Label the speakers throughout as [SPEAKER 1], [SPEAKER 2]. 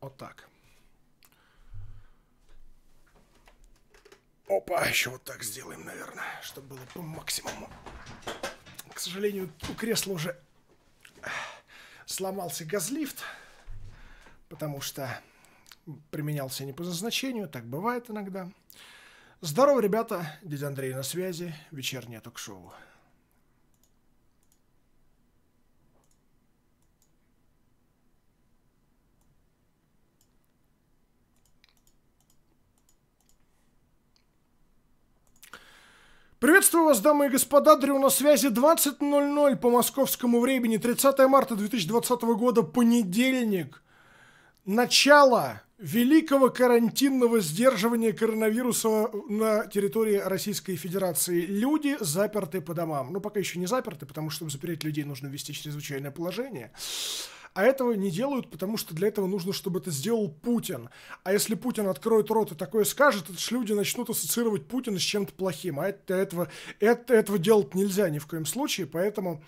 [SPEAKER 1] Отак. Опа, еще вот так сделаем, наверное, чтобы было по максимуму. К сожалению, у кресла уже сломался газлифт, потому что применялся не по назначению, так бывает иногда. Здорово, ребята, дядя Андрей на связи, вечернее ток-шоу. Приветствую вас, дамы и господа. Дрю на связи 20.00 по московскому времени. 30 марта 2020 года, понедельник. Начало великого карантинного сдерживания коронавируса на территории Российской Федерации. Люди заперты по домам. Ну, пока еще не заперты, потому что чтобы запереть людей нужно ввести чрезвычайное положение. А этого не делают, потому что для этого нужно, чтобы это сделал Путин. А если Путин откроет рот и такое скажет, то же люди начнут ассоциировать Путина с чем-то плохим. А это, этого, это, этого делать нельзя ни в коем случае, поэтому...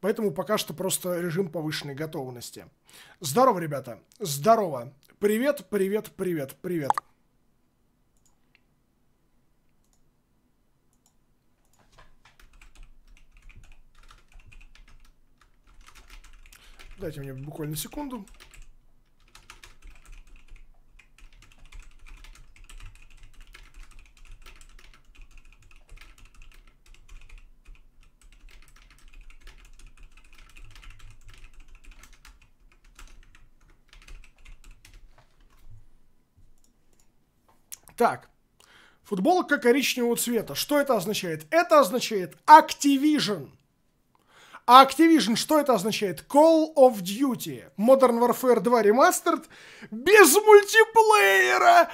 [SPEAKER 1] Поэтому пока что просто режим повышенной готовности. Здорово, ребята. Здорово. Привет, привет, привет, привет. Дайте мне буквально секунду. Так, футболка коричневого цвета. Что это означает? Это означает Activision – а Activision, что это означает? Call of Duty Modern Warfare 2 Remastered без мультиплеера!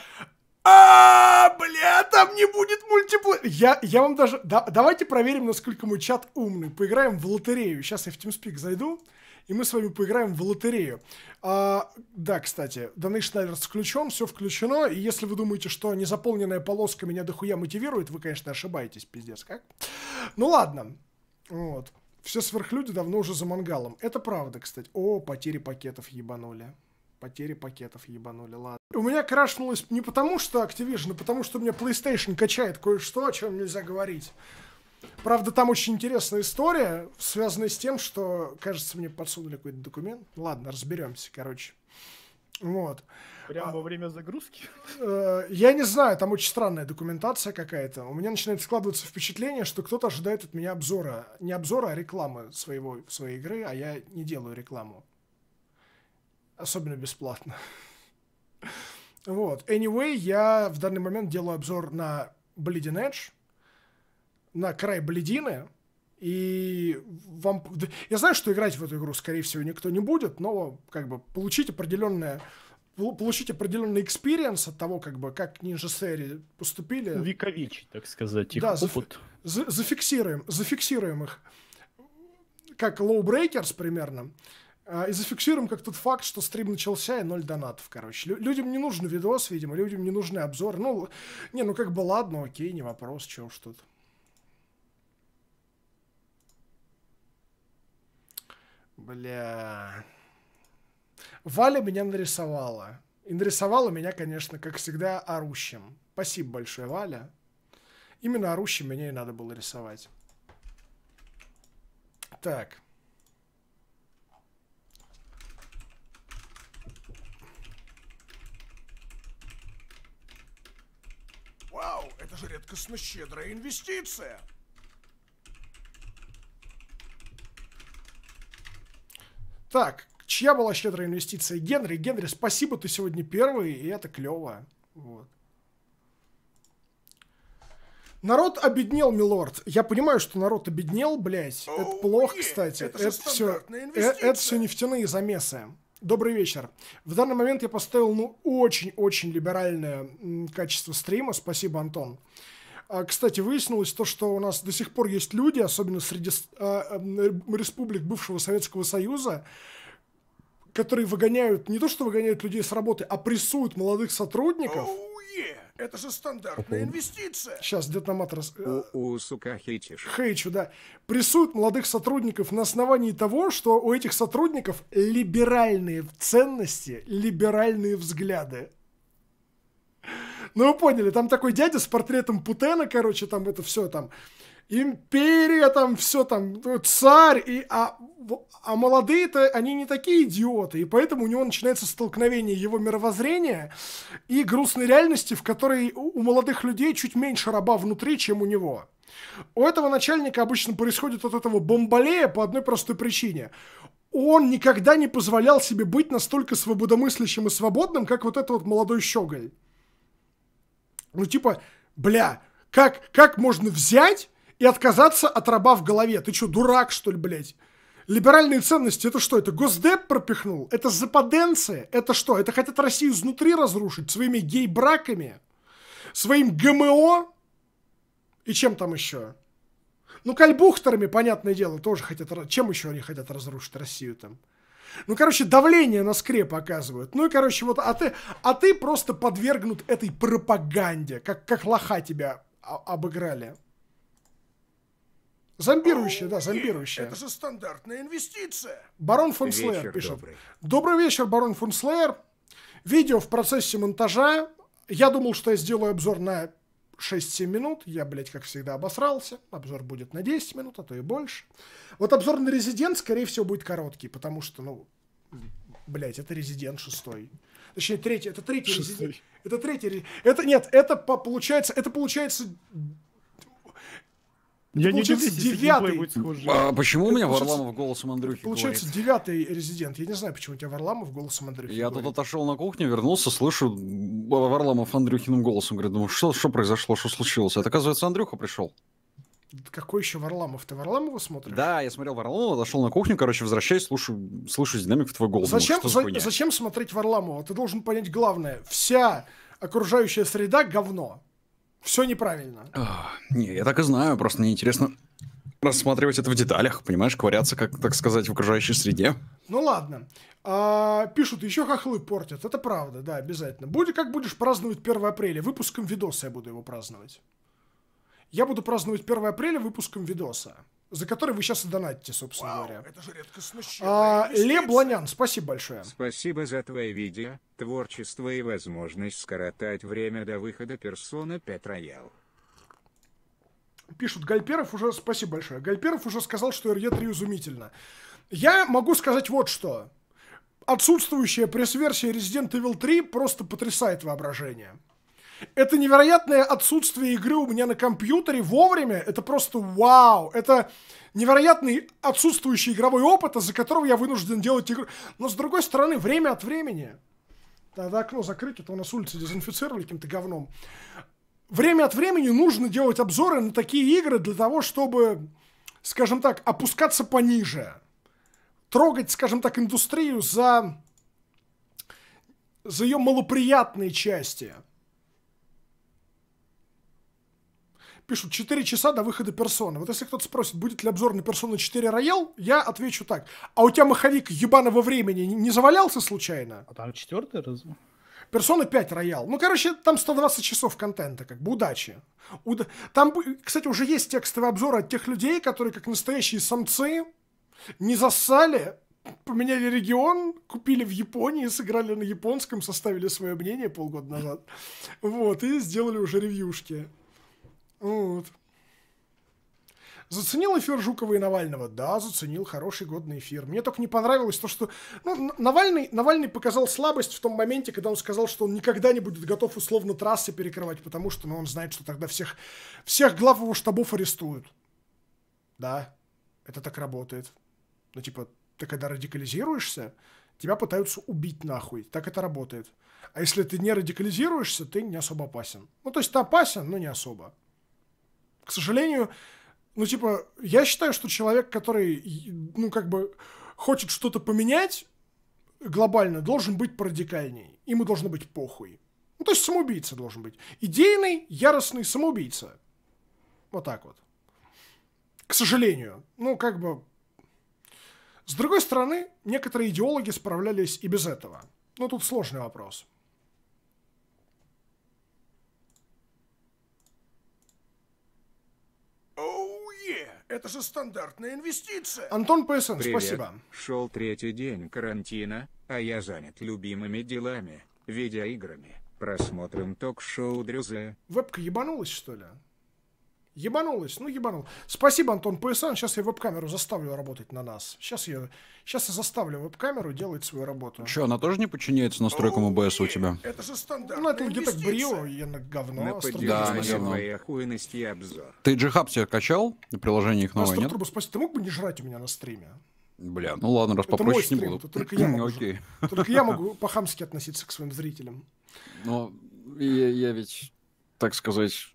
[SPEAKER 1] А, бля, там не будет мультиплеера. Я, я вам даже... Да, давайте проверим, насколько мой чат умный. Поиграем в лотерею. Сейчас я в TeamSpeak зайду, и мы с вами поиграем в лотерею. А, да, кстати, Donation Alert включен, все включено. И если вы думаете, что незаполненная полоска меня дохуя мотивирует, вы, конечно, ошибаетесь, пиздец, как? Ну ладно. Вот. Все сверхлюди давно уже за мангалом. Это правда, кстати. О, потери пакетов ебанули. Потери пакетов ебанули, ладно. У меня крашнулось не потому, что Activision, а потому, что у меня PlayStation качает кое-что, о чем нельзя говорить. Правда, там очень интересная история, связанная с тем, что, кажется, мне подсунули какой-то документ. Ладно, разберемся, короче. Вот. Прямо а, во время загрузки? Э, я не знаю, там очень странная документация какая-то. У меня начинает складываться впечатление, что кто-то ожидает от меня обзора. Не обзора, а рекламы своего, своей игры, а я не делаю рекламу. Особенно бесплатно. Вот. Anyway, я в данный момент делаю обзор на Bleeding Edge, на край Бледины, и вам... Я знаю, что играть в эту игру, скорее всего, никто не будет, но как бы получить определенное получить определенный экспириенс от того, как бы, как Ninja серии поступили. Увековечить, так сказать, их да, опыт. За, зафиксируем, зафиксируем их. Как Low Breakers примерно. А, и зафиксируем как тот факт, что стрим начался и ноль донатов, короче. Лю- людям не нужен видос, видимо, людям не нужны обзоры. Ну, не, ну как бы ладно, окей, не вопрос, чего уж тут. Бля. Валя меня нарисовала. И нарисовала меня, конечно, как всегда, орущим. Спасибо большое, Валя. Именно орущим меня и надо было рисовать. Так. Вау, это же редкостно щедрая инвестиция. Так, чья была щедрая инвестиция? Генри. Генри, спасибо, ты сегодня первый, и это клево. Вот. Народ обеднел, милорд. Я понимаю, что народ обеднел, блядь. О, это плохо, нет, кстати. Это, это все, э, это все нефтяные замесы. Добрый вечер. В данный момент я поставил, ну, очень-очень либеральное качество стрима. Спасибо, Антон. А, кстати, выяснилось то, что у нас до сих пор есть люди, особенно среди а, республик бывшего Советского Союза, которые выгоняют, не то что выгоняют людей с работы, а прессуют молодых сотрудников. Это же стандартная инвестиция. Сейчас детномат раз... Э, у, у, сука, хейтишь. Хейчу, да. Прессуют молодых сотрудников на основании того, что у этих сотрудников либеральные ценности, либеральные взгляды. Ну, вы поняли, там такой дядя с портретом Путена, короче, там это все там. Империя там, все там, царь, и, а, а молодые-то, они не такие идиоты, и поэтому у него начинается столкновение его мировоззрения и грустной реальности, в которой у молодых людей чуть меньше раба внутри, чем у него. У этого начальника обычно происходит от этого бомбалея по одной простой причине он никогда не позволял себе быть настолько свободомыслящим и свободным, как вот этот вот молодой щеголь. Ну, типа, бля, как, как можно взять и отказаться от раба в голове? Ты что, дурак, что ли, блядь? Либеральные ценности это что? Это Госдеп пропихнул? Это западенция? Это что? Это хотят Россию изнутри разрушить своими гей-браками? Своим ГМО? И чем там еще? Ну, кальбухтерами, понятное дело, тоже хотят... Чем еще они хотят разрушить Россию там? Ну, короче, давление на скреп оказывают. Ну и, короче, вот, а ты, а ты просто подвергнут этой пропаганде, как, как лоха тебя обыграли. Зомбирующая, да, зомбирующая. Э, это же стандартная инвестиция. Барон фон Слеер пишет. Добрый. добрый вечер, барон фон Слеер. Видео в процессе монтажа. Я думал, что я сделаю обзор на 6-7 минут. Я, блядь, как всегда, обосрался. Обзор будет на 10 минут, а то и больше. Вот обзор на Резидент, скорее всего, будет короткий, потому что, ну, блядь, это Резидент 6. Точнее, третий, это третий Резидент. Это третий Это, нет, это по, получается, это получается
[SPEAKER 2] ну, я получается, не удивлюсь, девятый. А, почему у меня Варламов голосом Андрюхи Получается,
[SPEAKER 1] говорит? девятый резидент. Я не знаю, почему у тебя Варламов голосом Андрюхи
[SPEAKER 2] Я говорит. тут отошел на кухню, вернулся, слышу Варламов Андрюхиным голосом. Говорю, думаю, что, что произошло, что случилось? Это, оказывается, Андрюха пришел.
[SPEAKER 1] Какой еще Варламов? Ты Варламова смотришь?
[SPEAKER 2] Да, я смотрел Варламова, отошел на кухню, короче, возвращаюсь, слушаю, слушаю динамик в твой голос. Зачем, думаю, за, зачем
[SPEAKER 1] смотреть Варламова? Ты должен понять главное. Вся окружающая среда говно все неправильно.
[SPEAKER 2] А, не, я так и знаю, просто мне интересно рассматривать это в деталях, понимаешь, ковыряться, как так сказать, в окружающей среде.
[SPEAKER 1] Ну ладно. А, пишут, еще хохлы портят. Это правда, да, обязательно. Будь, как будешь праздновать 1 апреля? Выпуском видоса я буду его праздновать. Я буду праздновать 1 апреля выпуском видоса за который вы сейчас и донатите, собственно Вау, говоря. Это же а, Ле Бланян, спасибо большое.
[SPEAKER 3] Спасибо за твое видео, творчество и возможность скоротать время до выхода персона 5 Royal.
[SPEAKER 1] Пишут, Гальперов уже, спасибо большое, Гальперов уже сказал, что RE3 изумительно. Я могу сказать вот что. Отсутствующая пресс-версия Resident Evil 3 просто потрясает воображение. Это невероятное отсутствие игры у меня на компьютере вовремя. Это просто вау. Это невероятный отсутствующий игровой опыт, из-за которого я вынужден делать игру. Но с другой стороны, время от времени... Надо окно закрыть, это а у нас улицы дезинфицировали каким-то говном. Время от времени нужно делать обзоры на такие игры для того, чтобы, скажем так, опускаться пониже. Трогать, скажем так, индустрию за, за ее малоприятные части. пишут 4 часа до выхода персоны. Вот если кто-то спросит, будет ли обзор на персону 4 роял, я отвечу так. А у тебя маховик ебаного времени не завалялся случайно? А там четвертый раз. Персона 5 роял. Ну, короче, там 120 часов контента, как бы удачи. Уда... Там, кстати, уже есть текстовые обзоры от тех людей, которые, как настоящие самцы, не зассали, поменяли регион, купили в Японии, сыграли на японском, составили свое мнение полгода назад. Вот, и сделали уже ревьюшки. Вот. Заценил эфир Жукова и Навального? Да, заценил. Хороший, годный эфир. Мне только не понравилось то, что... Ну, Навальный, Навальный показал слабость в том моменте, когда он сказал, что он никогда не будет готов условно трассы перекрывать, потому что ну, он знает, что тогда всех, всех глав его штабов арестуют. Да, это так работает. Ну, типа, ты когда радикализируешься, тебя пытаются убить нахуй. Так это работает. А если ты не радикализируешься, ты не особо опасен. Ну, то есть ты опасен, но не особо к сожалению, ну, типа, я считаю, что человек, который, ну, как бы, хочет что-то поменять глобально, должен быть порадикальней. Ему должно быть похуй. Ну, то есть самоубийца должен быть. Идейный, яростный самоубийца. Вот так вот. К сожалению. Ну, как бы... С другой стороны, некоторые идеологи справлялись и без этого. Но ну, тут сложный вопрос. Е, это же стандартная инвестиция. Антон Пессон, спасибо.
[SPEAKER 3] Шел третий день карантина, а я занят любимыми делами, видеоиграми. Просмотрим ток-шоу Дрюзе.
[SPEAKER 1] Вебка ебанулась, что ли? Ебанулась? Ну, ебанул. Спасибо, Антон Поясан. Сейчас я веб-камеру заставлю работать на нас. Сейчас я, сейчас я заставлю веб-камеру делать свою работу.
[SPEAKER 2] Че, она тоже не подчиняется настройкам ОБС у тебя?
[SPEAKER 1] Это же стандарт. Ну, это где так брио, я на говно. На
[SPEAKER 2] да,
[SPEAKER 3] хуйность и обзор.
[SPEAKER 2] Ты джихаб себе качал? Приложение их новое, нет?
[SPEAKER 1] Спасибо. Ты мог бы не жрать у меня на стриме?
[SPEAKER 2] Бля, ну ладно, раз это попроще стрим, не буду. Только я, могу, okay.
[SPEAKER 1] только я могу по-хамски относиться к своим зрителям.
[SPEAKER 2] Но ну, я, я ведь, так сказать,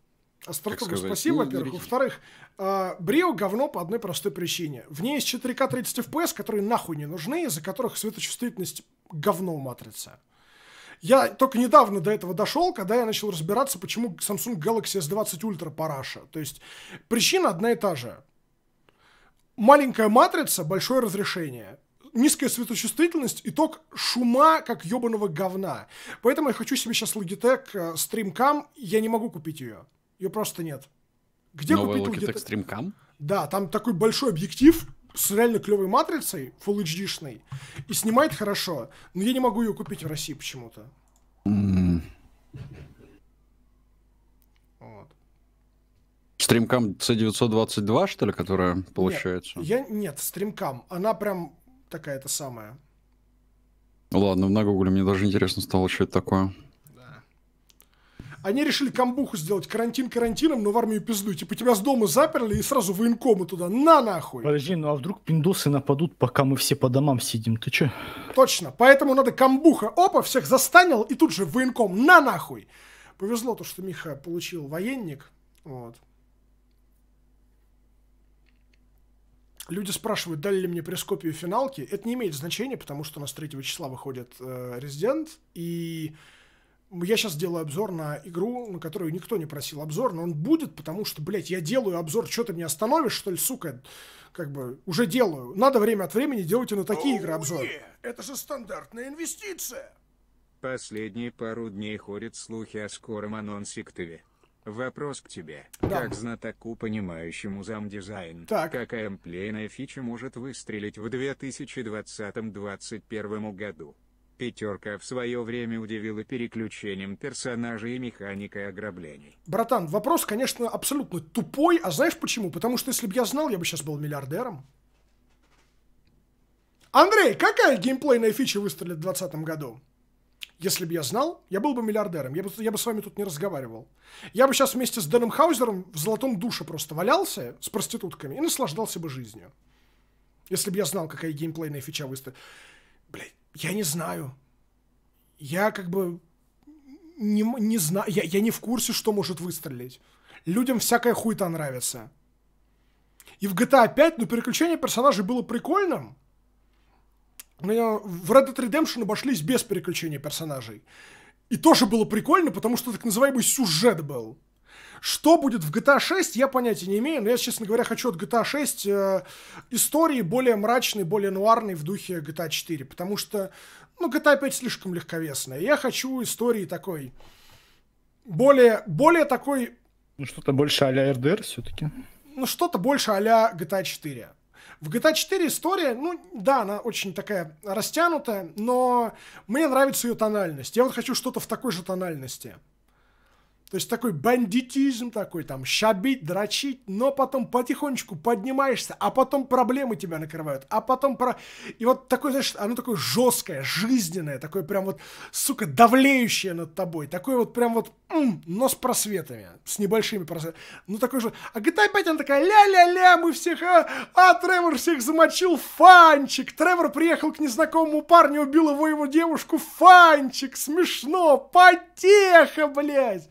[SPEAKER 1] а, Спартаку ну, спасибо, ну, во-первых. Во-вторых, а, Брио говно по одной простой причине. В ней есть 4К 30 FPS, которые нахуй не нужны, из-за которых светочувствительность говно матрица. Я только недавно до этого дошел, когда я начал разбираться, почему Samsung Galaxy S20 Ultra параша. То есть причина одна и та же. Маленькая матрица, большое разрешение низкая светочувствительность, итог шума, как ебаного говна. Поэтому я хочу себе сейчас Logitech э, Streamcam, я не могу купить ее. Ее просто нет.
[SPEAKER 2] Где Новый купить? Локитек где-то...
[SPEAKER 1] Да, там такой большой объектив с реально клевой матрицей, Full HD-шной, и снимает хорошо. Но я не могу ее купить в России почему-то. Mm. Вот.
[SPEAKER 2] Стримкам C922, что ли, которая получается? Нет,
[SPEAKER 1] я, нет, стримкам. Она прям такая-то самая.
[SPEAKER 2] Ну ладно, в нагугле мне даже интересно стало, что это такое.
[SPEAKER 1] Они решили камбуху сделать карантин карантином, но в армию пизду. Типа тебя с дома заперли и сразу военкому туда. На нахуй. Подожди, ну а вдруг пиндосы
[SPEAKER 4] нападут, пока мы все по домам сидим? Ты че?
[SPEAKER 1] Точно. Поэтому надо камбуха. Опа, всех застанил и тут же военком. На нахуй. Повезло то, что Миха получил военник. Вот. Люди спрашивают, дали ли мне прескопию финалки. Это не имеет значения, потому что у нас 3 числа выходит э, Resident, и я сейчас делаю обзор на игру, на которую никто не просил обзор, но он будет, потому что, блядь, я делаю обзор, что ты меня остановишь, что ли, сука? Как бы, уже делаю. Надо время от времени делать и на такие О, игры обзор. Нет, это же стандартная инвестиция.
[SPEAKER 3] Последние пару дней ходят слухи о скором анонсе к ТВ. Вопрос к тебе. Да. Как знатоку, понимающему замдизайн, так. какая эмплейная фича может выстрелить в 2020-2021 году? Пятерка в свое время удивила переключением персонажей и механикой ограблений.
[SPEAKER 1] Братан, вопрос, конечно, абсолютно тупой, а знаешь почему? Потому что если бы я знал, я бы сейчас был миллиардером. Андрей, какая геймплейная фича выстрелит в 2020 году? Если бы я знал, я был бы миллиардером. Я бы, я бы с вами тут не разговаривал. Я бы сейчас вместе с Дэном Хаузером в золотом душе просто валялся с проститутками и наслаждался бы жизнью. Если бы я знал, какая геймплейная фича выстрелит. Я не знаю. Я как бы не, не знаю, я, я не в курсе, что может выстрелить. Людям всякая хуйта нравится. И в GTA 5, ну, переключение персонажей было прикольным. Но в Red Dead Redemption обошлись без переключения персонажей. И тоже было прикольно, потому что так называемый сюжет был. Что будет в GTA 6, я понятия не имею, но я, честно говоря, хочу от GTA 6 э, истории более мрачной, более нуарной в духе GTA 4, потому что, ну, GTA 5 слишком легковесная. Я хочу истории такой, более, более такой... Ну, что-то больше а-ля RDR все-таки. Ну, что-то больше а-ля GTA 4. В GTA 4 история, ну да, она очень такая растянутая, но мне нравится ее тональность. Я вот хочу что-то в такой же тональности. То есть такой бандитизм такой, там, шабить, дрочить, но потом потихонечку поднимаешься, а потом проблемы тебя накрывают, а потом про... И вот такое, знаешь, оно такое жесткое, жизненное, такое прям вот, сука, давлеющее над тобой, такое вот прям вот, м, но с просветами, с небольшими просветами. Ну, такой же... А GTA 5, она такая, ля-ля-ля, мы всех... А, а, Тревор всех замочил, фанчик! Тревор приехал к незнакомому парню, убил его его девушку, фанчик! Смешно, потеха, блядь!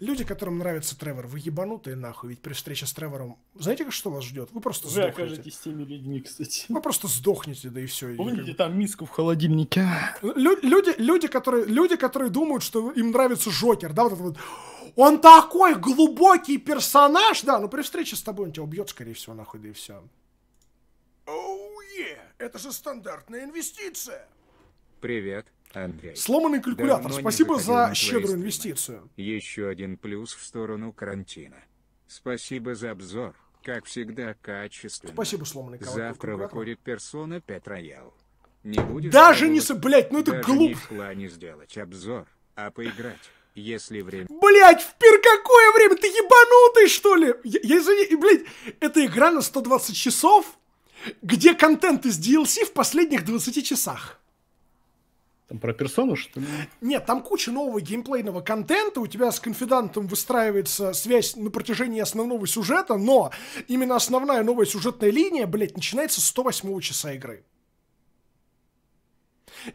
[SPEAKER 1] Люди, которым нравится Тревор, вы ебанутые нахуй, ведь при встрече с Тревором, знаете, что вас ждет? Вы просто вы сдохнете. Вы окажетесь теми людьми, кстати. Вы просто сдохнете, да и все. Помните и... там миску в
[SPEAKER 2] холодильнике?
[SPEAKER 1] Лю- люди, люди, которые, люди, которые думают, что им нравится Жокер, да, вот этот вот он такой глубокий персонаж, да, но ну при встрече с тобой он тебя убьет, скорее всего, нахуй, да и все. Оу, oh, yeah. это же стандартная инвестиция.
[SPEAKER 3] Привет. Андрей.
[SPEAKER 1] Сломанный калькулятор. Спасибо за щедрую инвестицию.
[SPEAKER 3] Еще один плюс в сторону карантина. Спасибо за обзор. Как всегда, качественно. Спасибо, сломанный калькулятор. Завтра выходит персона 5 роял. Не будет Даже не... С... Блять, ну это глуп. не в не сделать обзор, а поиграть. Если время...
[SPEAKER 1] Блять, в пир какое время? Ты ебанутый, что ли? Я, я извини, и, это игра на 120 часов, где контент из DLC в последних 20 часах. Там про персону, что ли? Нет, там куча нового геймплейного контента, у тебя с конфидантом выстраивается связь на протяжении основного сюжета, но именно основная новая сюжетная линия, блядь, начинается с 108 часа игры.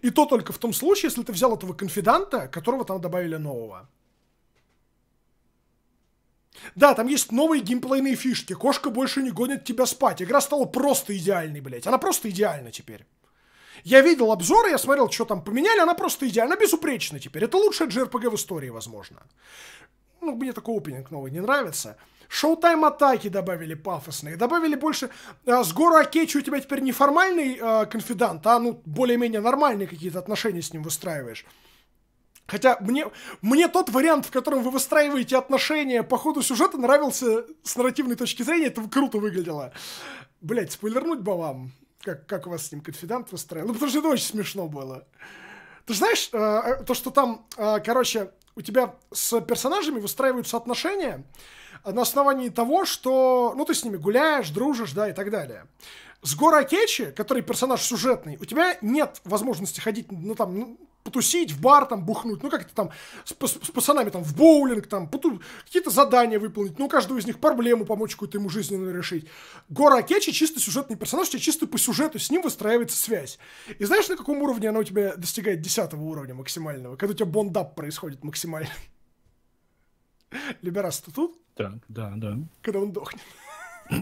[SPEAKER 1] И то только в том случае, если ты взял этого конфиданта, которого там добавили нового. Да, там есть новые геймплейные фишки. Кошка больше не гонит тебя спать. Игра стала просто идеальной, блядь. Она просто идеальна теперь. Я видел обзоры, я смотрел, что там поменяли, она просто идеально безупречна теперь. Это лучшая JRPG в истории, возможно. Ну, мне такой опенинг новый не нравится. Шоу-тайм атаки добавили пафосные, добавили больше... А, с Горо Акечи у тебя теперь не формальный э, конфидант, а ну более-менее нормальные какие-то отношения с ним выстраиваешь. Хотя мне, мне тот вариант, в котором вы выстраиваете отношения по ходу сюжета, нравился с нарративной точки зрения, это круто выглядело. Блять, спойлернуть бы вам как, как у вас с ним конфидент выстраивал. Ну, потому что это очень смешно было. Ты знаешь, э, э, то, что там, э, короче, у тебя с персонажами выстраиваются отношения на основании того, что, ну, ты с ними гуляешь, дружишь, да, и так далее. С Гора Кечи, который персонаж сюжетный, у тебя нет возможности ходить, ну, там, ну, потусить, в бар там бухнуть, ну как-то там с, с, с пацанами там в боулинг, там поту... какие-то задания выполнить, ну у каждого из них проблему помочь какую-то ему жизненную решить. Гора Акечи чисто сюжетный персонаж, у тебя чисто по сюжету с ним выстраивается связь. И знаешь, на каком уровне она у тебя достигает десятого уровня максимального, когда у тебя бондап происходит максимально? Либерас, ты тут?
[SPEAKER 4] Да, да, да.
[SPEAKER 1] Когда он дохнет.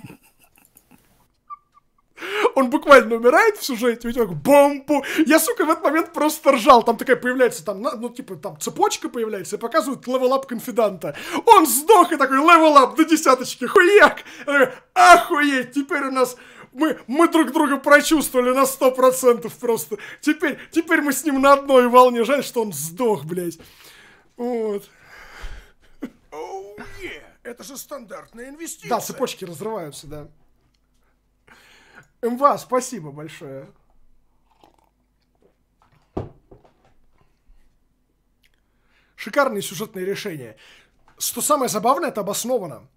[SPEAKER 1] Он буквально умирает в сюжете, и так бомбу. Я, сука, в этот момент просто ржал. Там такая появляется, там, ну, типа, там цепочка появляется, и показывают левелап конфиданта. Он сдох и такой левелап до десяточки, хуяк! Охуеть, теперь у нас мы, мы друг друга прочувствовали на сто процентов просто. Теперь, теперь мы с ним на одной волне. Жаль, что он сдох, блядь. Вот. Oh, yeah. Это же стандартная инвестиция. Да, цепочки разрываются, да. МВА, спасибо большое. Шикарные сюжетные решения. Что самое забавное, это обосновано.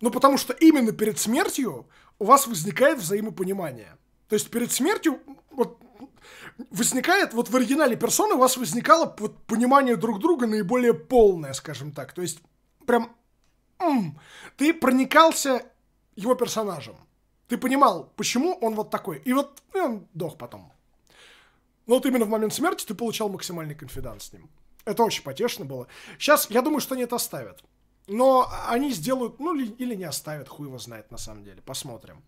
[SPEAKER 1] Ну, потому что именно перед смертью у вас возникает взаимопонимание. То есть перед смертью вот, возникает, вот в оригинале персоны у вас возникало вот, понимание друг друга наиболее полное, скажем так. То есть прям м -м, ты проникался его персонажем. Ты понимал, почему он вот такой. И вот и он дох потом. Но вот именно в момент смерти ты получал максимальный конфидант с ним. Это очень потешно было. Сейчас, я думаю, что они это оставят. Но они сделают, ну, или не оставят, хуй его знает на самом деле. Посмотрим.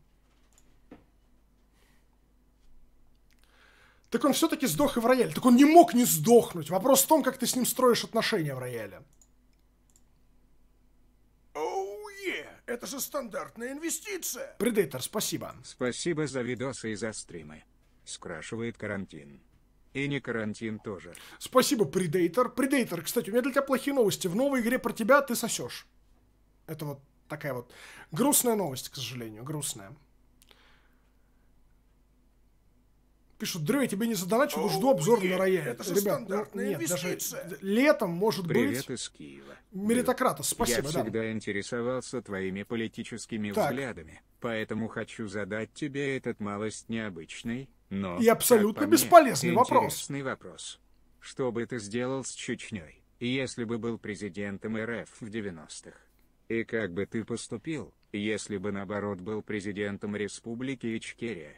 [SPEAKER 1] Так он все-таки сдох и в рояле. Так он не мог не сдохнуть. Вопрос в том, как ты с ним строишь отношения в рояле. Это же стандартная инвестиция.
[SPEAKER 3] Предейтор, спасибо. Спасибо за видосы и за стримы. Скрашивает карантин. И не карантин тоже.
[SPEAKER 1] Спасибо, Предейтор. Предейтор, кстати, у меня для тебя плохие новости. В новой игре про тебя ты сосешь. Это вот такая вот грустная новость, к сожалению, грустная. Пишут, Дрей, тебе не задоначил, жду обзор на рояль. Это же Ребят, ну, стандартная нет, Даже летом, может Привет быть... Привет из Киева. Меритократа, спасибо. Я всегда
[SPEAKER 3] да. интересовался твоими политическими так. взглядами, поэтому хочу задать тебе этот малость необычный, но... И абсолютно мне, бесполезный вопрос. Интересный вопрос. Что бы ты сделал с Чечней, если бы был президентом РФ в 90-х? И как бы ты поступил, если бы наоборот был президентом Республики Ичкерия?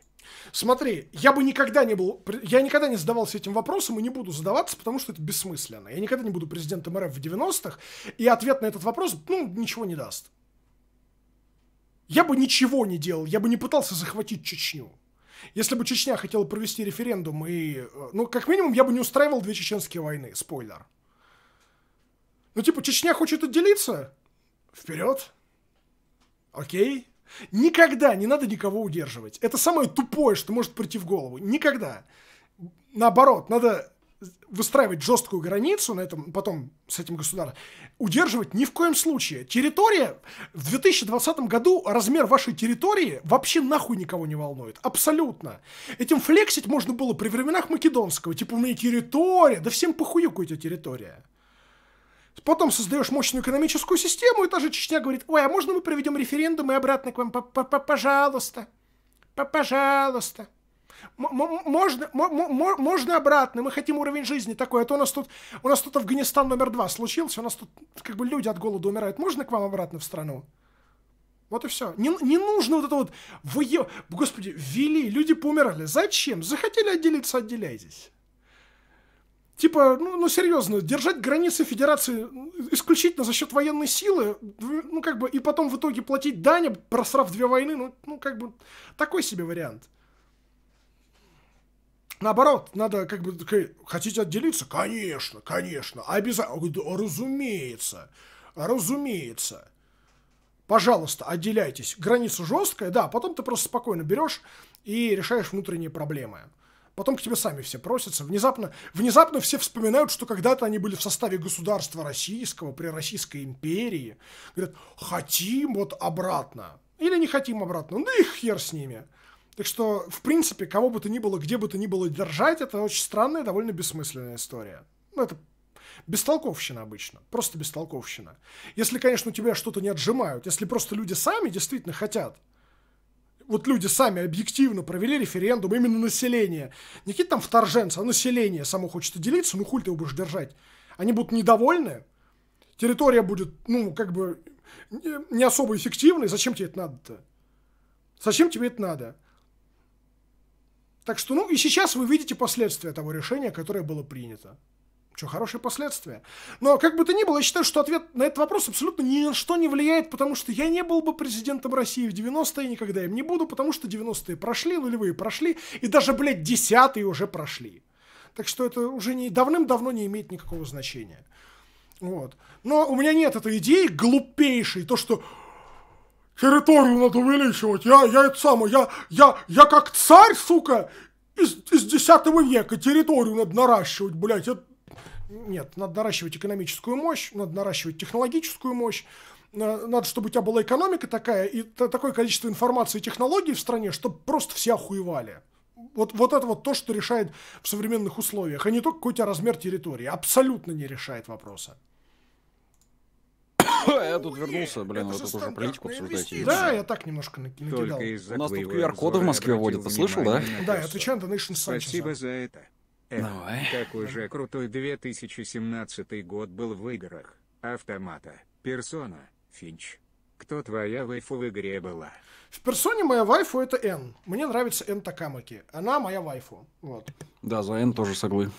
[SPEAKER 1] Смотри, я бы никогда не был, я никогда не задавался этим вопросом и не буду задаваться, потому что это бессмысленно. Я никогда не буду президентом РФ в 90-х, и ответ на этот вопрос, ну, ничего не даст. Я бы ничего не делал, я бы не пытался захватить Чечню. Если бы Чечня хотела провести референдум и... Э, ну, как минимум, я бы не устраивал две чеченские войны, спойлер. Ну, типа, Чечня хочет отделиться? Вперед. Окей. Никогда не надо никого удерживать. Это самое тупое, что может прийти в голову. Никогда. Наоборот, надо выстраивать жесткую границу на этом, потом с этим государством, удерживать ни в коем случае. Территория в 2020 году, размер вашей территории вообще нахуй никого не волнует. Абсолютно. Этим флексить можно было при временах Македонского. Типа, у меня территория. Да всем похуй какая у территория. Потом создаешь мощную экономическую систему, и та же Чечня говорит, ой, а можно мы проведем референдум и обратно к вам? П -п -п Пожалуйста. Пожалуйста. можно, можно обратно, мы хотим уровень жизни такой, а то у нас тут, у нас тут Афганистан номер два случился, у нас тут как бы люди от голода умирают. Можно к вам обратно в страну? Вот и все. Не, не нужно вот это вот, вы, господи, ввели, люди поумирали. Зачем? Захотели отделиться, отделяйтесь. Типа, ну, ну серьезно, держать границы Федерации ну, исключительно за счет военной силы, ну как бы, и потом в итоге платить дань просрав две войны, ну, ну как бы, такой себе вариант. Наоборот, надо как бы, хотите отделиться? Конечно, конечно, обязательно, а, разумеется, разумеется. Пожалуйста, отделяйтесь. Граница жесткая, да, а потом ты просто спокойно берешь и решаешь внутренние проблемы. Потом к тебе сами все просятся. Внезапно, внезапно все вспоминают, что когда-то они были в составе государства российского, при Российской империи. Говорят, хотим вот обратно. Или не хотим обратно. Ну и хер с ними. Так что, в принципе, кого бы то ни было, где бы то ни было держать, это очень странная, довольно бессмысленная история. Ну, это Бестолковщина обычно, просто бестолковщина. Если, конечно, у тебя что-то не отжимают, если просто люди сами действительно хотят, вот люди сами объективно провели референдум именно население. Не какие-то там вторженцы, а население само хочет делиться, ну хуй ты его будешь держать. Они будут недовольны, территория будет, ну, как бы не особо эффективной. Зачем тебе это надо-то? Зачем тебе это надо? Так что, ну, и сейчас вы видите последствия того решения, которое было принято. Что, хорошие последствия? Но как бы то ни было, я считаю, что ответ на этот вопрос абсолютно ни на что не влияет, потому что я не был бы президентом России в 90-е, никогда им не буду, потому что 90-е прошли, нулевые прошли, и даже, блядь, десятые уже прошли. Так что это уже не, давным-давно не имеет никакого значения. Вот. Но у меня нет этой идеи глупейшей, то, что территорию надо увеличивать. Я, я это самое, я, я, я как царь, сука, из, из 10 века территорию надо наращивать, блядь. Это нет, надо наращивать экономическую мощь, надо наращивать технологическую мощь, э, надо, чтобы у тебя была экономика такая и такое количество информации и технологий в стране, чтобы просто все охуевали. Вот, вот это вот то, что решает в современных условиях, а не только какой у тебя размер территории. Абсолютно не решает вопроса.
[SPEAKER 2] Я тут вернулся, блин, вот тут уже политику обсуждать. Да, я так немножко накидал. У нас тут QR-коды в Москве водят, ты слышал, да? Да, я
[SPEAKER 3] отвечаю на Donation Спасибо за это. Эх, Давай. какой же крутой 2017 год был в играх. Автомата, Персона, Финч. Кто твоя вайфу в игре была?
[SPEAKER 1] В персоне моя вайфу это Н. Мне нравится Н Такамаки. Она моя вайфу. Вот.
[SPEAKER 2] Да, за Н тоже соглы.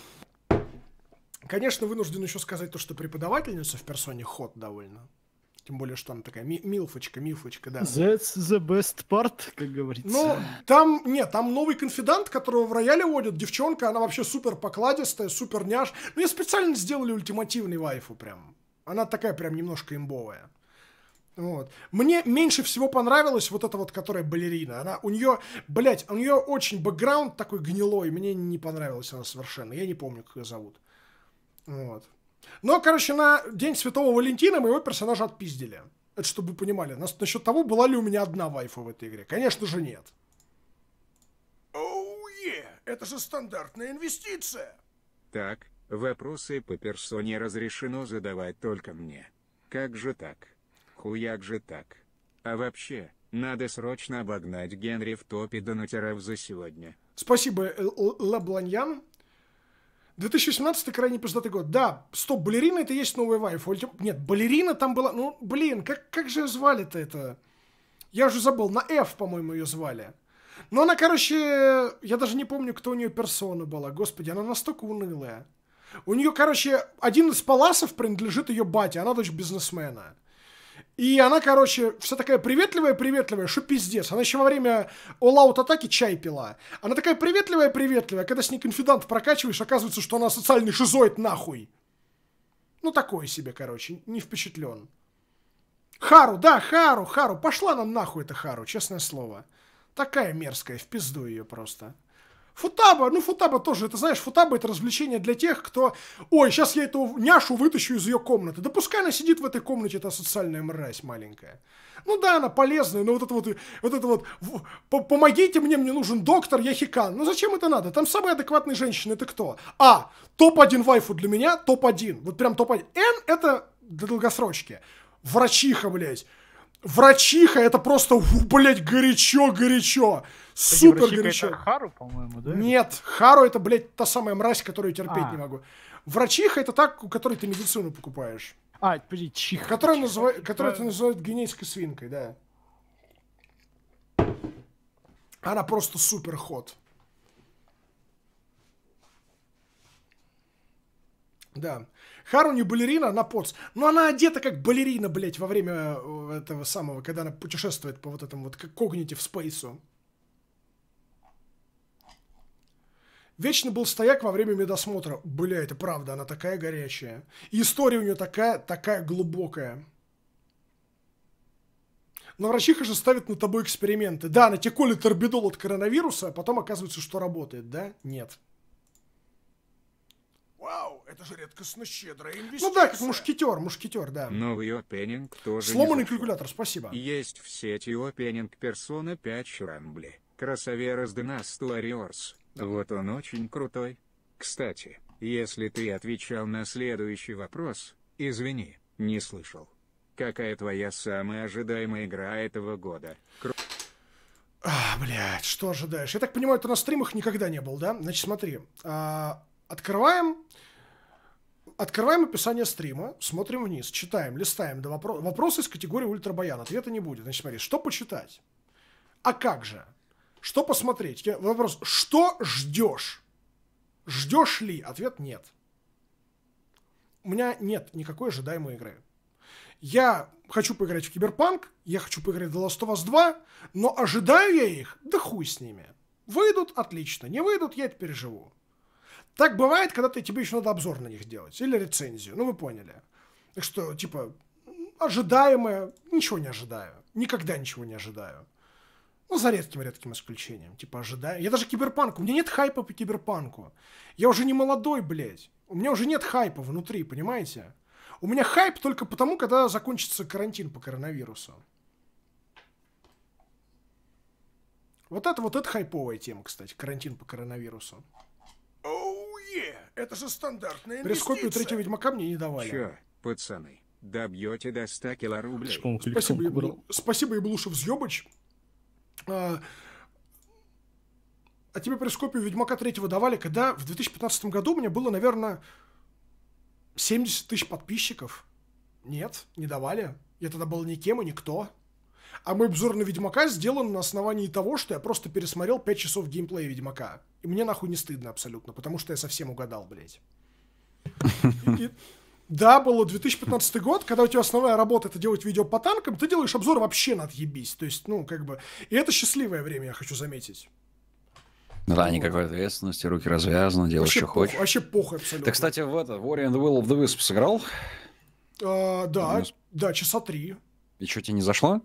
[SPEAKER 1] Конечно, вынужден еще сказать то, что преподавательница в персоне ход довольно. Тем более, что она такая ми милфочка, милфочка, да. That's the best part, как говорится. Ну, там, нет, там новый конфидант, которого в рояле водят, девчонка, она вообще супер покладистая, супер няш. Ну, я специально сделали ультимативный вайфу прям. Она такая прям немножко имбовая. Вот. Мне меньше всего понравилась вот эта вот, которая балерина. Она, у нее, блядь, у нее очень бэкграунд такой гнилой. Мне не понравилась она совершенно. Я не помню, как ее зовут. Вот. Но, короче, на День Святого Валентина моего персонажа отпиздили. Это чтобы вы понимали. Нас, насчет того, была ли у меня одна вайфа в этой игре. Конечно же, нет. Оу, oh, yeah. Это же стандартная инвестиция.
[SPEAKER 3] Так, вопросы по персоне разрешено задавать только мне. Как же так? Хуяк же так. А вообще, надо срочно обогнать Генри в топе донатеров за сегодня.
[SPEAKER 1] Спасибо, Лабланьян. 2017 крайне пиздатый год. Да, стоп, балерина это есть новая вайф. Нет, балерина там была. Ну, блин, как, как же ее звали-то это? Я уже забыл, на F, по-моему, ее звали. Но она, короче, я даже не помню, кто у нее персона была. Господи, она настолько унылая. У нее, короче, один из паласов принадлежит ее бате, она дочь бизнесмена. И она, короче, вся такая приветливая-приветливая, что пиздец. Она еще во время олаут-атаки чай пила. Она такая приветливая-приветливая, когда с ней конфидант прокачиваешь, оказывается, что она социальный шизоид нахуй. Ну, такое себе, короче, не впечатлен. Хару, да, Хару, Хару, пошла нам нахуй эта Хару, честное слово. Такая мерзкая, в пизду ее просто. Футаба, ну Футаба тоже, это знаешь, Футаба это развлечение для тех, кто, ой, сейчас я эту няшу вытащу из ее комнаты. Да пускай она сидит в этой комнате, эта социальная мразь маленькая. Ну да, она полезная, но вот это вот, вот это вот, помогите мне, мне нужен доктор, я хикан. Ну зачем это надо? Там самые адекватные женщины, это кто? А, топ-1 вайфу для меня, топ-1, вот прям топ-1. Н это для долгосрочки. Врачиха, блядь Врачиха, это просто, блядь, горячо, горячо. Супер Врачиха горячо. Это Хару, по-моему, да? Нет, Хару это, блядь, та самая мразь, которую терпеть а. не могу. Врачиха это так, у которой ты медицину покупаешь. А, чиха. Которая, называ... которая ты называют генетической свинкой, да. Она просто супер ход. Да. Хару балерина, на поц. Но она одета как балерина, блядь, во время э, этого самого, когда она путешествует по вот этому вот как в спейсу. Вечно был стояк во время медосмотра. Бля, это правда, она такая горячая. И история у нее такая, такая глубокая. Но врачиха же ставит на тобой эксперименты. Да, на тебе колет орбидол от коронавируса, а потом оказывается, что работает, да? Нет. Вау, это же редкостно щедрая ну инвестиция. Ну да, как мушкетер, мушкетер, да.
[SPEAKER 3] Новый опенинг тоже Сломанный
[SPEAKER 1] калькулятор, спасибо.
[SPEAKER 3] Есть в сети опенинг Persona 5 Шрамбли. Красаверас Денас Лариорс. Вот он очень крутой. Кстати, если ты отвечал на следующий вопрос, извини, не слышал. Какая твоя самая ожидаемая игра этого года? Кру...
[SPEAKER 1] А, блядь, что ожидаешь? Я так понимаю, ты на стримах никогда не был, да? Значит, смотри. А, Открываем Открываем описание стрима, смотрим вниз, читаем, листаем Да вопроса. Вопросы из категории ультрабаян. Ответа не будет. Значит, смотри, что почитать? А как же? Что посмотреть? Вопрос, что ждешь? Ждешь ли? Ответ нет. У меня нет никакой ожидаемой игры. Я хочу поиграть в Киберпанк, я хочу поиграть в The Last of Us 2, но ожидаю я их, да хуй с ними. Выйдут, отлично. Не выйдут, я это переживу. Так бывает, когда ты, тебе еще надо обзор на них делать или рецензию, ну вы поняли. Так что, типа, ожидаемое, ничего не ожидаю, никогда ничего не ожидаю. Ну, за редким-редким исключением. Типа, ожидаю. Я даже киберпанк. У меня нет хайпа по киберпанку. Я уже не молодой, блядь. У меня уже нет хайпа внутри, понимаете? У меня хайп только потому, когда закончится карантин по коронавирусу. Вот это вот это хайповая тема, кстати, карантин по коронавирусу. Е, это же стандартная инвестиция. третьего ведьмака мне не давали. Че,
[SPEAKER 3] пацаны, добьете до 100 кило Спасибо,
[SPEAKER 1] Ебл... Спасибо, Еблушев Зъебыч. А... а тебе прескопию Ведьмака третьего давали, когда в 2015 году у меня было, наверное, 70 тысяч подписчиков. Нет, не давали. Я тогда был никем и никто. А мой обзор на Ведьмака сделан на основании того, что я просто пересмотрел 5 часов геймплея Ведьмака. И мне нахуй не стыдно абсолютно, потому что я совсем угадал, блядь.
[SPEAKER 3] И,
[SPEAKER 1] да, было 2015 год, когда у тебя основная работа это делать видео по танкам, ты делаешь обзор вообще на отъебись. То есть, ну, как бы... И это счастливое время, я хочу заметить.
[SPEAKER 2] Ну да, никакой ответственности, руки развязаны, делаешь, вообще что хочешь. Вообще похуй абсолютно. Ты, кстати, в это, Warrior and the Will of the Wisp сыграл?
[SPEAKER 1] А, да, да, часа три.
[SPEAKER 2] И что, тебе не зашло?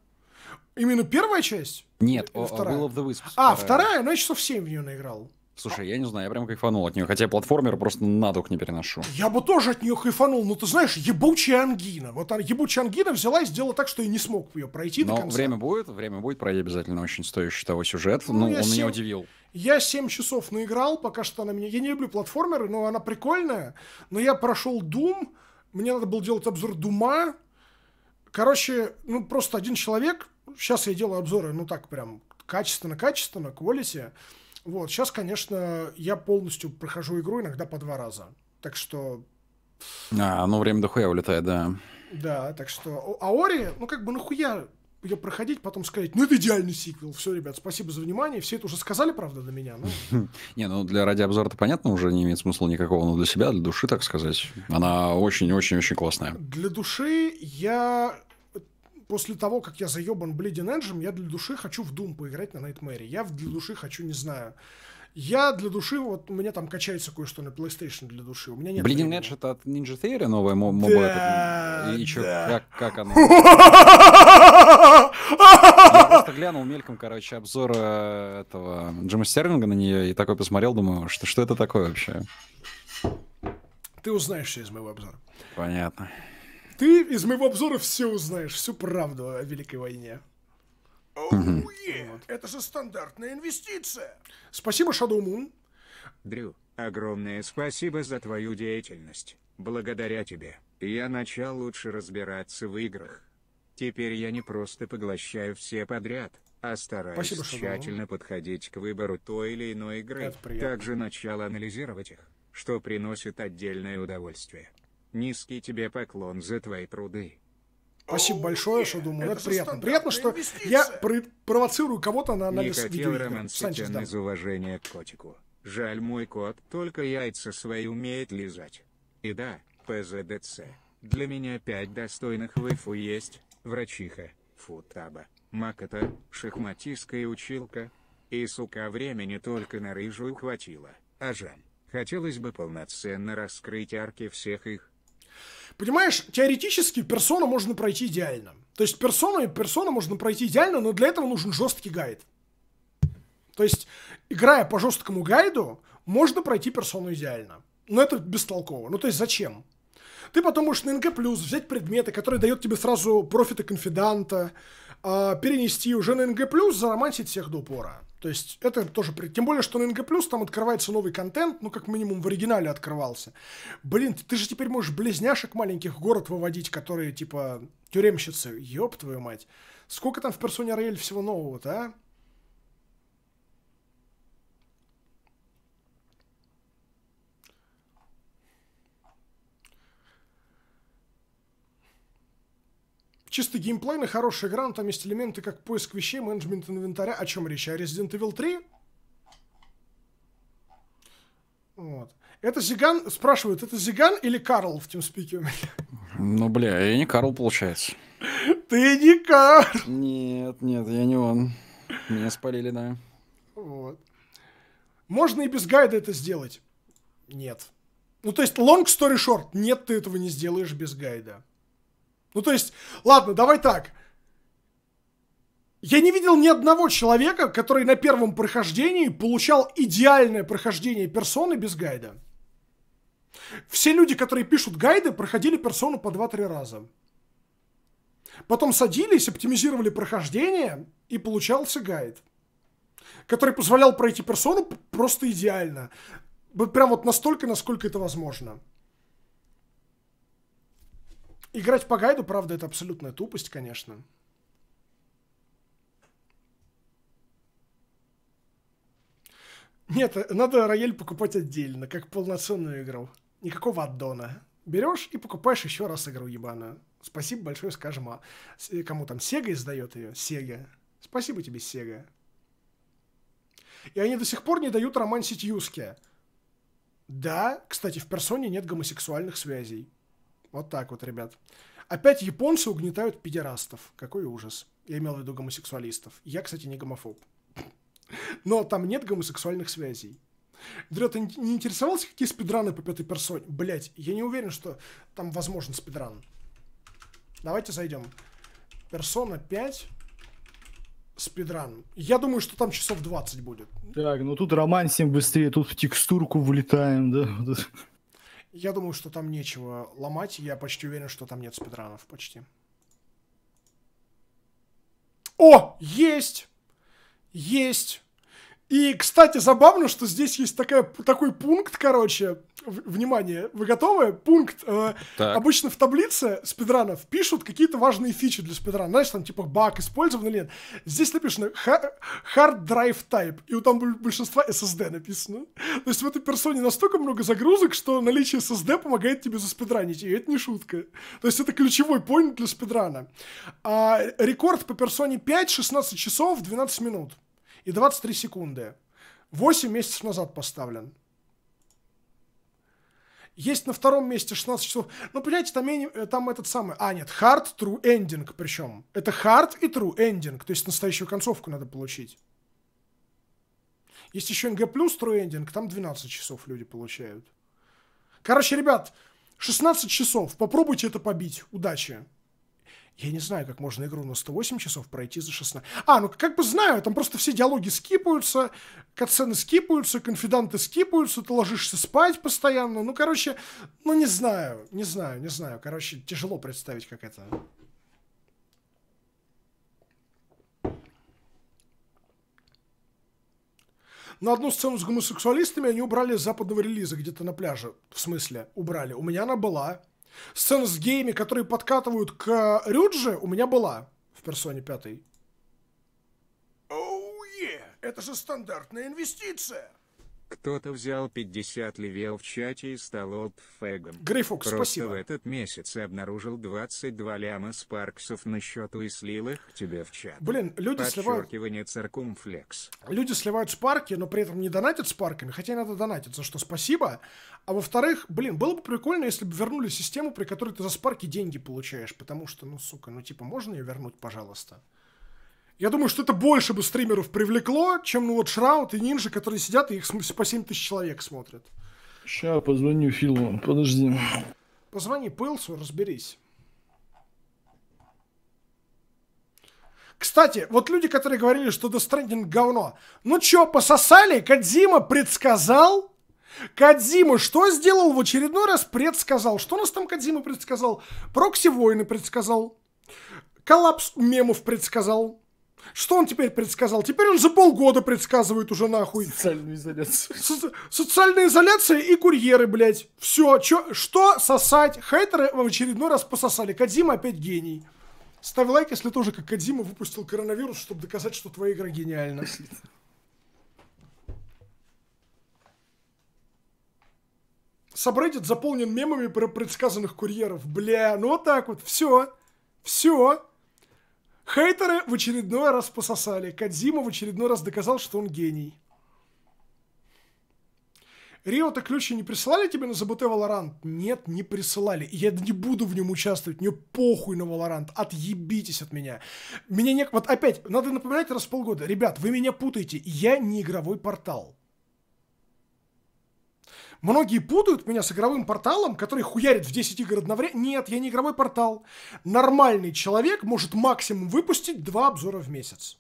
[SPEAKER 1] Именно первая часть?
[SPEAKER 2] Нет, Или о, Will of the Wisps. А, вторая, вторая?
[SPEAKER 1] ну я часов 7 в нее наиграл.
[SPEAKER 2] Слушай, я не знаю, я прям кайфанул от нее, хотя я платформер просто на дух не переношу.
[SPEAKER 1] Я бы тоже от нее кайфанул, но ты знаешь, ебучая ангина. Вот она, ебучая ангина взяла и сделала так, что я не смог ее пройти но до конца. время
[SPEAKER 2] будет, время будет, пройди обязательно очень стоящий того сюжет. Ну, ну он 7... меня удивил.
[SPEAKER 1] Я 7 часов наиграл, пока что она меня... Я не люблю платформеры, но она прикольная. Но я прошел Doom, мне надо было делать обзор Дума. Короче, ну просто один человек сейчас я делаю обзоры, ну так прям качественно-качественно, quality. Вот, сейчас, конечно, я полностью прохожу игру иногда по два раза. Так что...
[SPEAKER 2] А, ну время дохуя улетает, да.
[SPEAKER 1] Да, так что... А Ори, ну как бы нахуя ее проходить, потом сказать, ну это идеальный сиквел. Все, ребят, спасибо за внимание. Все это уже сказали, правда, до меня.
[SPEAKER 2] Не, ну для ради обзора-то понятно, уже не имеет смысла никакого, но для себя, для души, так сказать. Она очень-очень-очень классная.
[SPEAKER 1] Для души я после того, как я заебан Блидин Энджем, я для души хочу в Doom поиграть на Nightmare. Я для души хочу, не знаю. Я для души, вот у меня там качается кое-что на PlayStation для души. У меня нет. Bleeding времени.
[SPEAKER 2] Edge это от Ninja Theory новая мо- моба. Да, этот... И еще да. как, как она. Я просто глянул мельком, короче, обзор э, этого Джима Стерлинга на нее и такой посмотрел, думаю, что, что это такое вообще? Ты узнаешь все из моего обзора. Понятно.
[SPEAKER 1] Ты из моего обзора все узнаешь, всю правду о Великой войне. Oh, yeah. вот. Это же стандартная инвестиция. Спасибо, Shadow Moon.
[SPEAKER 3] Дрю, огромное спасибо за твою деятельность. Благодаря тебе я начал лучше разбираться в играх. Теперь я не просто поглощаю все подряд, а стараюсь спасибо, тщательно подходить к выбору той или иной игры. Также начал анализировать их, что приносит отдельное удовольствие. Низкий тебе поклон за твои труды.
[SPEAKER 1] Спасибо большое, что думаю. Это, это приятно. Приятно, что инвестиция. я провоцирую кого-то на анализ Не хотел Роман Санчес, да. из
[SPEAKER 3] уважения к котику. Жаль, мой кот только яйца свои умеет лизать. И да, ПЗДЦ. Для меня пять достойных выфу есть. Врачиха, футаба, макота, шахматистская училка. И, сука, времени только на рыжую хватило. А жаль. Хотелось бы полноценно раскрыть арки всех их,
[SPEAKER 1] Понимаешь, теоретически персона можно пройти идеально. То есть персона и персону можно пройти идеально, но для этого нужен жесткий гайд. То есть, играя по жесткому гайду, можно пройти персону идеально. Но это бестолково. Ну, то есть, зачем? Ты потом можешь на НГ+, взять предметы, которые дают тебе сразу профита конфиданта, э, перенести уже на NG+, заромантить всех до упора. То есть это тоже... Тем более, что на NG+, там открывается новый контент, ну, как минимум, в оригинале открывался. Блин, ты же теперь можешь близняшек маленьких город выводить, которые, типа, тюремщицы. Ёб твою мать. Сколько там в Персоне Роэль всего нового-то, а? Чисто геймплейно хорошая игра, но там есть элементы как поиск вещей, менеджмент инвентаря. О чем речь? О Resident Evil 3? Вот. Это Зиган, спрашивают, это Зиган или Карл в
[SPEAKER 2] TeamSpeak у меня? Ну, бля, я не Карл, получается. Ты не Карл! Нет, нет, я не он. Меня спалили, да. Вот.
[SPEAKER 1] Можно и без гайда это сделать. Нет. Ну, то есть, long story short, нет, ты этого не сделаешь без гайда. Ну, то есть, ладно, давай так. Я не видел ни одного человека, который на первом прохождении получал идеальное прохождение персоны без гайда. Все люди, которые пишут гайды, проходили персону по 2-3 раза. Потом садились, оптимизировали прохождение, и получался гайд, который позволял пройти персону просто идеально. Прям вот настолько, насколько это возможно. Играть по гайду, правда, это абсолютная тупость, конечно. Нет, надо рояль покупать отдельно, как полноценную игру. Никакого аддона. Берешь и покупаешь еще раз игру ебаную. Спасибо большое, скажем, а кому там Сега издает ее? Сега. Спасибо тебе, Сега. И они до сих пор не дают романсить Юске. Да, кстати, в персоне нет гомосексуальных связей. Вот так вот, ребят. Опять японцы угнетают педерастов. Какой ужас. Я имел в виду гомосексуалистов. Я, кстати, не гомофоб. Но там нет гомосексуальных связей. Дрё, ты а не интересовался, какие спидраны по пятой персоне? Блять, я не уверен, что там возможен спидран. Давайте зайдем. Персона 5. Спидран. Я думаю, что там часов 20 будет.
[SPEAKER 4] Так, ну тут романсим быстрее, тут в текстурку влетаем, да.
[SPEAKER 1] Я думаю, что там нечего ломать. Я почти уверен, что там нет спидранов. Почти. О! Есть! Есть! И, кстати, забавно, что здесь есть такая, такой пункт, короче, внимание, вы готовы? Пункт. Э, обычно в таблице спидранов пишут какие-то важные фичи для спидрана. Знаешь, там типа баг использован или нет. Здесь написано hard drive type, и у там большинства SSD написано. То есть в этой персоне настолько много загрузок, что наличие SSD помогает тебе заспидранить, и это не шутка. То есть это ключевой поинт для спидрана. А, рекорд по персоне 5, 16 часов, 12 минут и 23 секунды. 8 месяцев назад поставлен. Есть на втором месте 16 часов. Ну, понимаете, там, э, там этот самый... А, нет, hard true ending причем. Это hard и true ending. То есть настоящую концовку надо получить. Есть еще NG+, true ending. Там 12 часов люди получают. Короче, ребят, 16 часов. Попробуйте это побить. Удачи. Я не знаю, как можно игру на 108 часов пройти за 16. А, ну как бы знаю, там просто все диалоги скипаются, катсцены скипаются, конфиданты скипаются, ты ложишься спать постоянно. Ну, короче, ну не знаю, не знаю, не знаю. Короче, тяжело представить, как это. На одну сцену с гомосексуалистами они убрали с западного релиза где-то на пляже. В смысле, убрали. У меня она была. Сцена с геями, которые подкатывают к э, Рюдже, у меня была в персоне пятой. Оу, oh, yeah. это же стандартная инвестиция.
[SPEAKER 3] Кто-то взял 50 левел в чате и стал олдфэгом. Грифук, Просто спасибо. в этот месяц я обнаружил 22 ляма спарксов на счету и слил их тебе в
[SPEAKER 1] чат. Блин, люди сливают...
[SPEAKER 3] циркумфлекс.
[SPEAKER 1] Люди сливают спарки, но при этом не донатят спарками, хотя надо донатить, за что спасибо. А во-вторых, блин, было бы прикольно, если бы вернули систему, при которой ты за спарки деньги получаешь, потому что, ну, сука, ну, типа, можно ее вернуть, пожалуйста? Я думаю, что это больше бы стримеров привлекло, чем ну вот Шраут и Нинджи, которые сидят и их по 7 тысяч человек смотрят.
[SPEAKER 4] Сейчас позвоню Филу, подожди.
[SPEAKER 1] Позвони Пылсу, разберись. Кстати, вот люди, которые говорили, что Death Stranding говно. Ну чё, пососали? Кадзима предсказал? Кадзима что сделал? В очередной раз предсказал. Что у нас там Кадзима предсказал? Прокси войны предсказал. Коллапс мемов предсказал. Что он теперь предсказал? Теперь он за полгода предсказывает уже нахуй. Социальную изоляцию. Со- социальная изоляция и курьеры, блядь. Все, чё, что сосать? Хейтеры в очередной раз пососали. Кадзима опять гений. Ставь лайк, если тоже как Кадзима выпустил коронавирус, чтобы доказать, что твоя игра гениальна. Сабреддит заполнен мемами про предсказанных курьеров. Бля, ну вот так вот, все, все. Хейтеры в очередной раз пососали. Кадзима в очередной раз доказал, что он гений. Рио-то ключи не присылали тебе на ЗБТ Валорант? Нет, не присылали. я не буду в нем участвовать. Мне похуй на Валорант. Отъебитесь от меня. Меня не... Вот опять, надо напоминать раз в полгода. Ребят, вы меня путаете. Я не игровой портал. Многие путают меня с игровым порталом, который хуярит в 10 игр одновременно. Нет, я не игровой портал. Нормальный человек может максимум выпустить два обзора в месяц.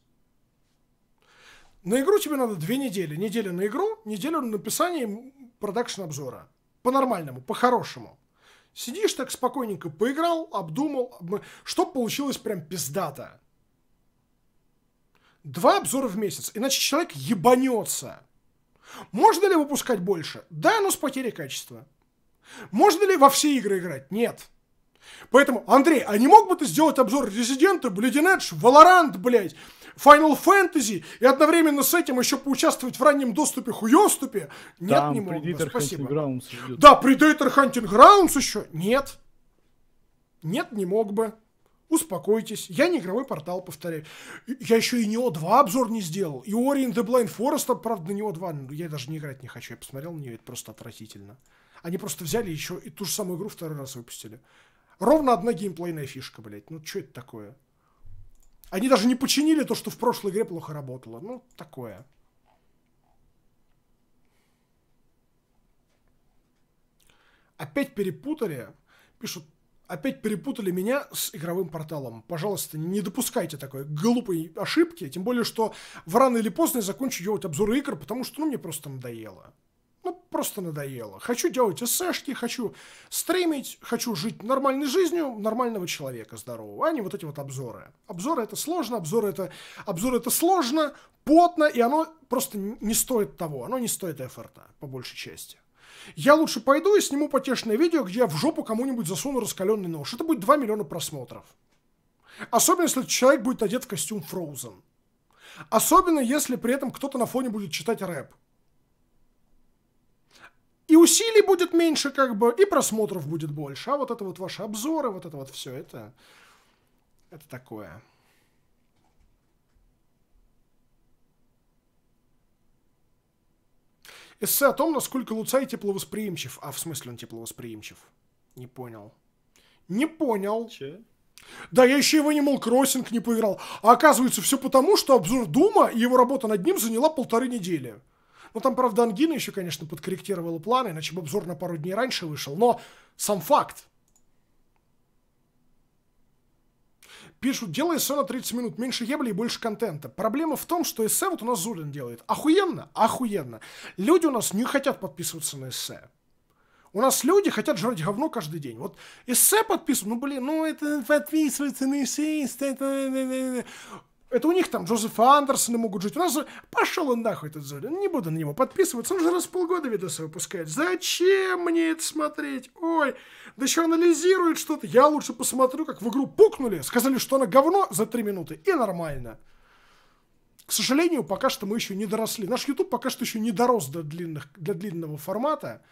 [SPEAKER 1] На игру тебе надо две недели. Неделя на игру, неделю на написание продакшн обзора. По-нормальному, по-хорошему. Сидишь так спокойненько, поиграл, обдумал, об... что получилось прям пиздато. Два обзора в месяц, иначе человек ебанется. Можно ли выпускать больше? Да, но с потерей качества. Можно ли во все игры играть? Нет. Поэтому, Андрей, а не мог бы ты сделать обзор Резидента, Bleeding Edge, Valorant, блядь, Final Fantasy и одновременно с этим еще поучаствовать в раннем доступе, хуёступе? Нет, Там не мог бы, спасибо. да, Predator Hunting Grounds еще? Нет. Нет, не мог бы успокойтесь, я не игровой портал, повторяю. Я еще и Нео 2 обзор не сделал, и Ori and the Blind Forest, правда, на Нео 2, ну, я даже не играть не хочу, я посмотрел на нее, это просто отвратительно. Они просто взяли еще и ту же самую игру второй раз выпустили. Ровно одна геймплейная фишка, блядь, ну что это такое? Они даже не починили то, что в прошлой игре плохо работало, ну, такое. Опять перепутали, пишут опять перепутали меня с игровым порталом. Пожалуйста, не допускайте такой глупой ошибки, тем более, что в рано или поздно я закончу делать обзоры игр, потому что, ну, мне просто надоело. Ну, просто надоело. Хочу делать эсэшки, хочу стримить, хочу жить нормальной жизнью нормального человека здорового, а не вот эти вот обзоры. Обзоры это сложно, обзоры это, обзоры это сложно, потно, и оно просто не стоит того, оно не стоит эфорта, по большей части. Я лучше пойду и сниму потешное видео, где я в жопу кому-нибудь засуну раскаленный нож. Это будет 2 миллиона просмотров. Особенно, если человек будет одет в костюм Frozen. Особенно, если при этом кто-то на фоне будет читать рэп. И усилий будет меньше, как бы, и просмотров будет больше. А вот это вот ваши обзоры, вот это вот все, это, это такое. Эссе о том, насколько Луцай тепловосприимчив. А в смысле он тепловосприимчив? Не понял. Не понял. Че? Да, я еще его Animal Crossing не поиграл. А оказывается, все потому, что обзор Дума и его работа над ним заняла полторы недели. Ну, там, правда, Ангина еще, конечно, подкорректировала планы, иначе бы обзор на пару дней раньше вышел. Но сам факт. пишут, делай эссе на 30 минут, меньше ебли и больше контента. Проблема в том, что эссе вот у нас Зулин делает. Охуенно, охуенно. Люди у нас не хотят подписываться на эссе. У нас люди хотят жрать говно каждый день. Вот эссе подписывают, ну блин, ну это подписывается на эссе, это... Э, э, э, это у них там Джозеф Андерсон и могут жить. У нас пошел он нахуй этот Зорин. Не буду на него подписываться. Он же раз в полгода видосы выпускает. Зачем мне это смотреть? Ой, да еще анализирует что-то. Я лучше посмотрю, как в игру пукнули. Сказали, что она говно за три минуты. И нормально. К сожалению, пока что мы еще не доросли. Наш YouTube пока что еще не дорос до, длинных, до длинного формата.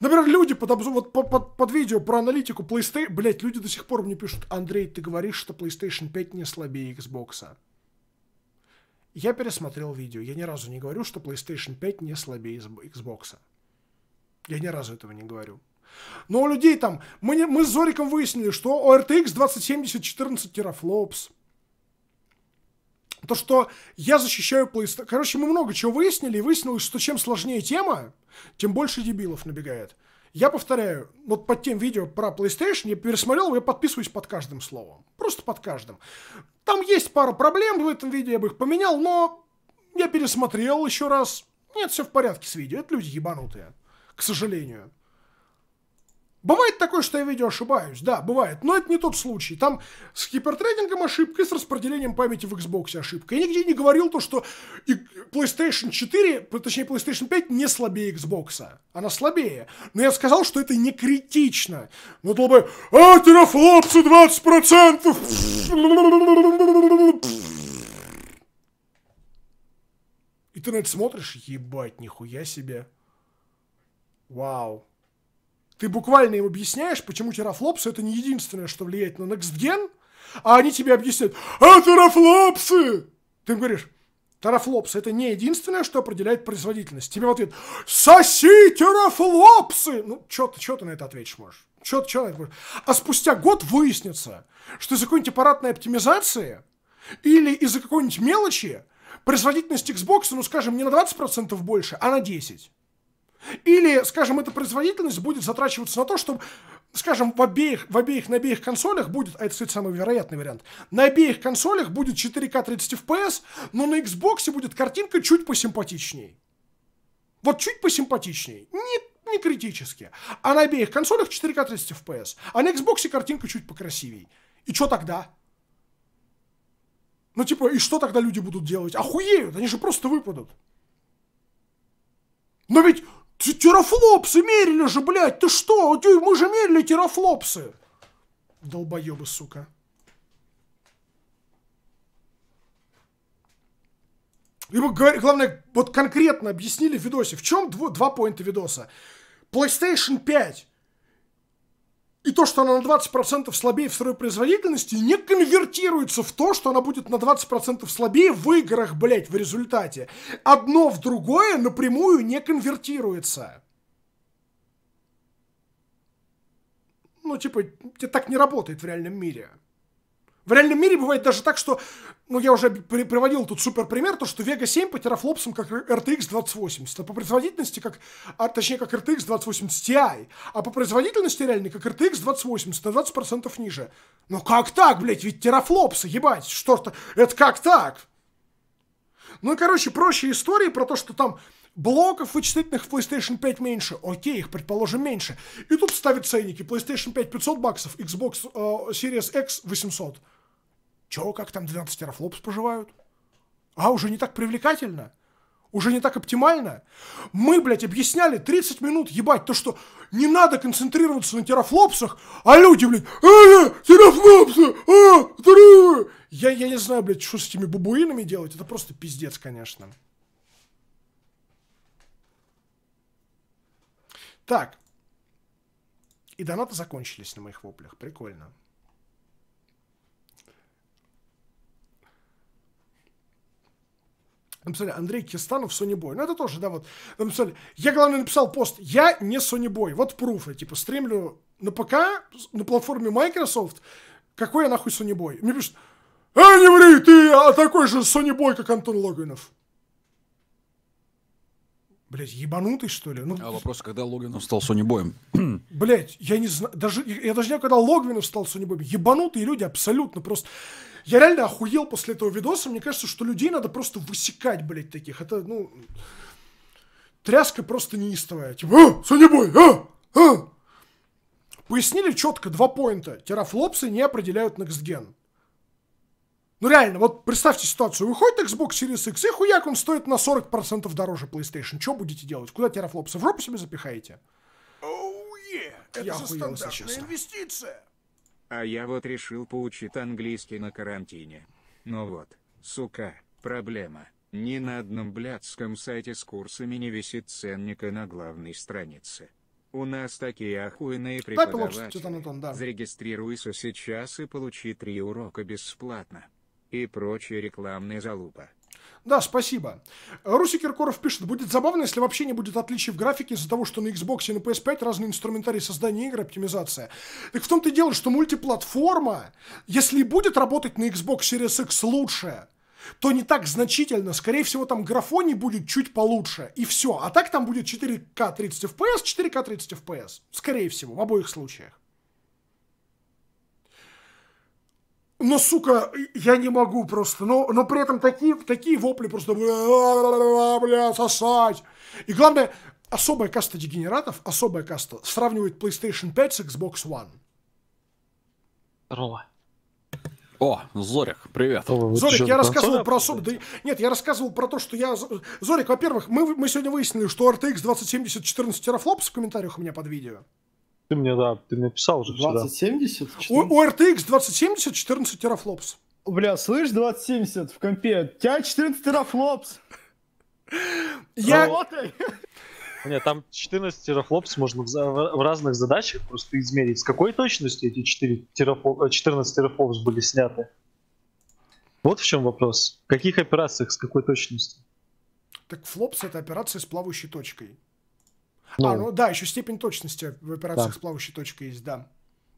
[SPEAKER 1] Например, люди под, обзор, вот, под, под, под видео про аналитику PlayStation, блять, люди до сих пор мне пишут, Андрей, ты говоришь, что PlayStation 5 не слабее Xbox. Я пересмотрел видео, я ни разу не говорю, что PlayStation 5 не слабее Xbox. Я ни разу этого не говорю. Но у людей там, мы, мы с Зориком выяснили, что у RTX 2070 14 терафлопс, то, что я защищаю PlayStation. Короче, мы много чего выяснили, и выяснилось, что чем сложнее тема, тем больше дебилов набегает. Я повторяю, вот под тем видео про PlayStation я пересмотрел, я подписываюсь под каждым словом. Просто под каждым. Там есть пара проблем в этом видео, я бы их поменял, но я пересмотрел еще раз. Нет, все в порядке с видео, это люди ебанутые, к сожалению. Бывает такое, что я видео ошибаюсь, да, бывает, но это не тот случай. Там с гипертрейдингом ошибка и с распределением памяти в Xbox ошибка. Я нигде не говорил то, что PlayStation 4, точнее PlayStation 5 не слабее Xbox. Она слабее. Но я сказал, что это не критично. Но долбай, а, терафлопсы
[SPEAKER 3] 20%!
[SPEAKER 1] И ты на это смотришь, ебать, нихуя себе. Вау. Ты буквально им объясняешь, почему терафлопсы это не единственное, что влияет на Next а они тебе объясняют, а терафлопсы! Ты говоришь, терафлопсы это не единственное, что определяет производительность. Тебе в ответ, соси терафлопсы! Ну, что ты, что ты на это ответишь можешь? чё ты, что на это можешь? А спустя год выяснится, что из-за какой-нибудь аппаратной оптимизации или из-за какой-нибудь мелочи производительность Xbox, ну, скажем, не на 20% больше, а на 10%. Или, скажем, эта производительность будет затрачиваться на то, чтобы скажем, в обеих, в обеих, на обеих консолях будет, а это, кстати, самый вероятный вариант, на обеих консолях будет 4К 30 FPS, но на Xbox будет картинка чуть посимпатичнее. Вот чуть посимпатичнее. Не, не критически. А на обеих консолях 4К 30 FPS. А на Xbox картинка чуть покрасивее. И что тогда? Ну, типа, и что тогда люди будут делать? Охуеют, они же просто выпадут. Но ведь Терафлопсы мерили же, блядь, ты что? Мы же мерили терафлопсы. Долбоебы, сука. И мы главное, вот конкретно объяснили в видосе. В чем дво, два поинта видоса? PlayStation 5 и то, что она на 20% слабее в сырой производительности, не конвертируется в то, что она будет на 20% слабее в играх, блядь, в результате. Одно в другое напрямую не конвертируется. Ну, типа, это так не работает в реальном мире. В реальном мире бывает даже так, что, ну, я уже при приводил тут супер пример, то, что Vega 7 по терафлопсам как RTX 2080, а по производительности как, а, точнее, как RTX 2080 Ti, а по производительности реально как RTX 2080 на 20% ниже. Ну как так, блядь, ведь терафлопсы, ебать, что-то, это как так? Ну и, короче, проще истории про то, что там блоков вычислительных в PlayStation 5 меньше. Окей, их, предположим, меньше. И тут ставят ценники. PlayStation 5 500 баксов, Xbox э, Series X 800. Чего как там 12 терафлопс поживают? А, уже не так привлекательно? Уже не так оптимально? Мы, блядь, объясняли 30 минут, ебать, то, что не надо концентрироваться на терафлопсах, а люди, блядь, а, терафлопсы, а, здорово! Я, я не знаю, блядь, что с этими бабуинами делать, это просто пиздец, конечно. Так. И донаты закончились на моих воплях. Прикольно. Написали Андрей Кистанов, Сонибой. Ну, это тоже, да, вот. Написали, я, главное, написал пост, я не Сонибой. Вот пруфы, типа, стримлю на ПК, на платформе Microsoft. Какой я нахуй Сонибой? Мне пишут, а не ври, ты а такой же Сонибой, как Антон Логвинов. Блять, ебанутый, что ли? Ну, а вопрос, когда Логвинов
[SPEAKER 2] стал сонибоем?
[SPEAKER 1] Блять, я не знаю, даже, я даже не знаю, когда Логвинов стал сонибоем. Ебанутые люди абсолютно просто... Я реально охуел после этого видоса. Мне кажется, что людей надо просто высекать, блять, таких. Это, ну... Тряска просто неистовая. Типа, а, Бой, а, а. Пояснили четко два поинта. Терафлопсы не определяют некстген. Ну реально, вот представьте ситуацию. Выходит Xbox Series X, и хуяк он стоит на 40% дороже PlayStation. Что будете делать? Куда терафлопсы? В жопу себе запихаете? Oh, yeah. Это я же стандартная честно. инвестиция.
[SPEAKER 3] А я вот решил поучить английский на карантине. Ну вот, сука, проблема. Ни на одном блядском сайте с курсами не висит ценника на главной странице. У нас такие охуенные преподаватели. Да, Антон, да. Зарегистрируйся сейчас и получи три урока бесплатно и прочая рекламная залупа.
[SPEAKER 1] Да, спасибо. Руси Киркоров пишет, будет забавно, если вообще не будет отличий в графике из-за того, что на Xbox и на PS5 разные инструментарии создания игр, оптимизация. Так в том-то и дело, что мультиплатформа, если и будет работать на Xbox Series X лучше, то не так значительно. Скорее всего, там графони будет чуть получше. И все. А так там будет 4К 30 FPS, 4К 30 FPS. Скорее всего, в обоих случаях. но, сука, я не могу просто. Но, но при этом такие, такие вопли просто, бля, сосать. И главное, особая каста дегенератов, особая каста, сравнивает PlayStation 5 с Xbox One.
[SPEAKER 2] Рома. О, Зорик, привет. Зорик, я
[SPEAKER 1] рассказывал про особо... Да, нет, я рассказывал про то, что я... Зорик, во-первых, мы, мы сегодня выяснили, что RTX 2070 14 терафлопс в комментариях у меня под видео.
[SPEAKER 4] Ты мне, да, ты написал уже
[SPEAKER 1] 2070? У, у RTX 2070 14 терафлопс. Бля, слышь, 2070 в компе, у тебя 14 терафлопс. Я... Работай!
[SPEAKER 4] Нет, там 14 терафлопс можно в, в разных задачах просто измерить. С какой точностью эти 4 терафлоп, 14 терафлопс были сняты? Вот в чем вопрос. В каких операциях, с какой точностью?
[SPEAKER 1] Так флопс это операция с плавающей точкой. Ну. А, ну, ну да, еще степень точности в операциях да. с плавающей точкой есть, да.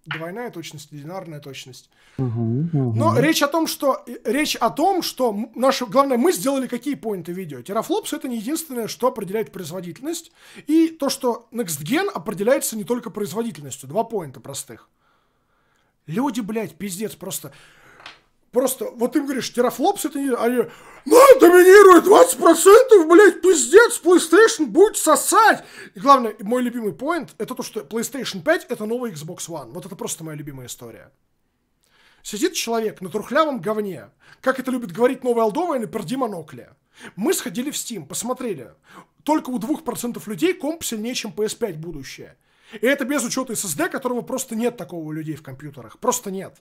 [SPEAKER 1] Двойная точность, динарная точность. Угу, угу. Но речь о том, что э, речь о том, что наше главное, мы сделали какие поинты видео. Терафлопс это не единственное, что определяет производительность. И то, что NextGen определяется не только производительностью. Два поинта простых. Люди, блядь, пиздец, просто Просто, вот им говоришь, терафлопс это не... Они, ну, доминирует 20%, блядь, пиздец, PlayStation будет сосать. И главное, мой любимый поинт, это то, что PlayStation 5 это новый Xbox One. Вот это просто моя любимая история. Сидит человек на трухлявом говне, как это любит говорить новый Алдовый, на перди монокле. Мы сходили в Steam, посмотрели. Только у 2% людей комп сильнее, чем PS5 будущее. И это без учета SSD, которого просто нет такого у людей в компьютерах. Просто нет.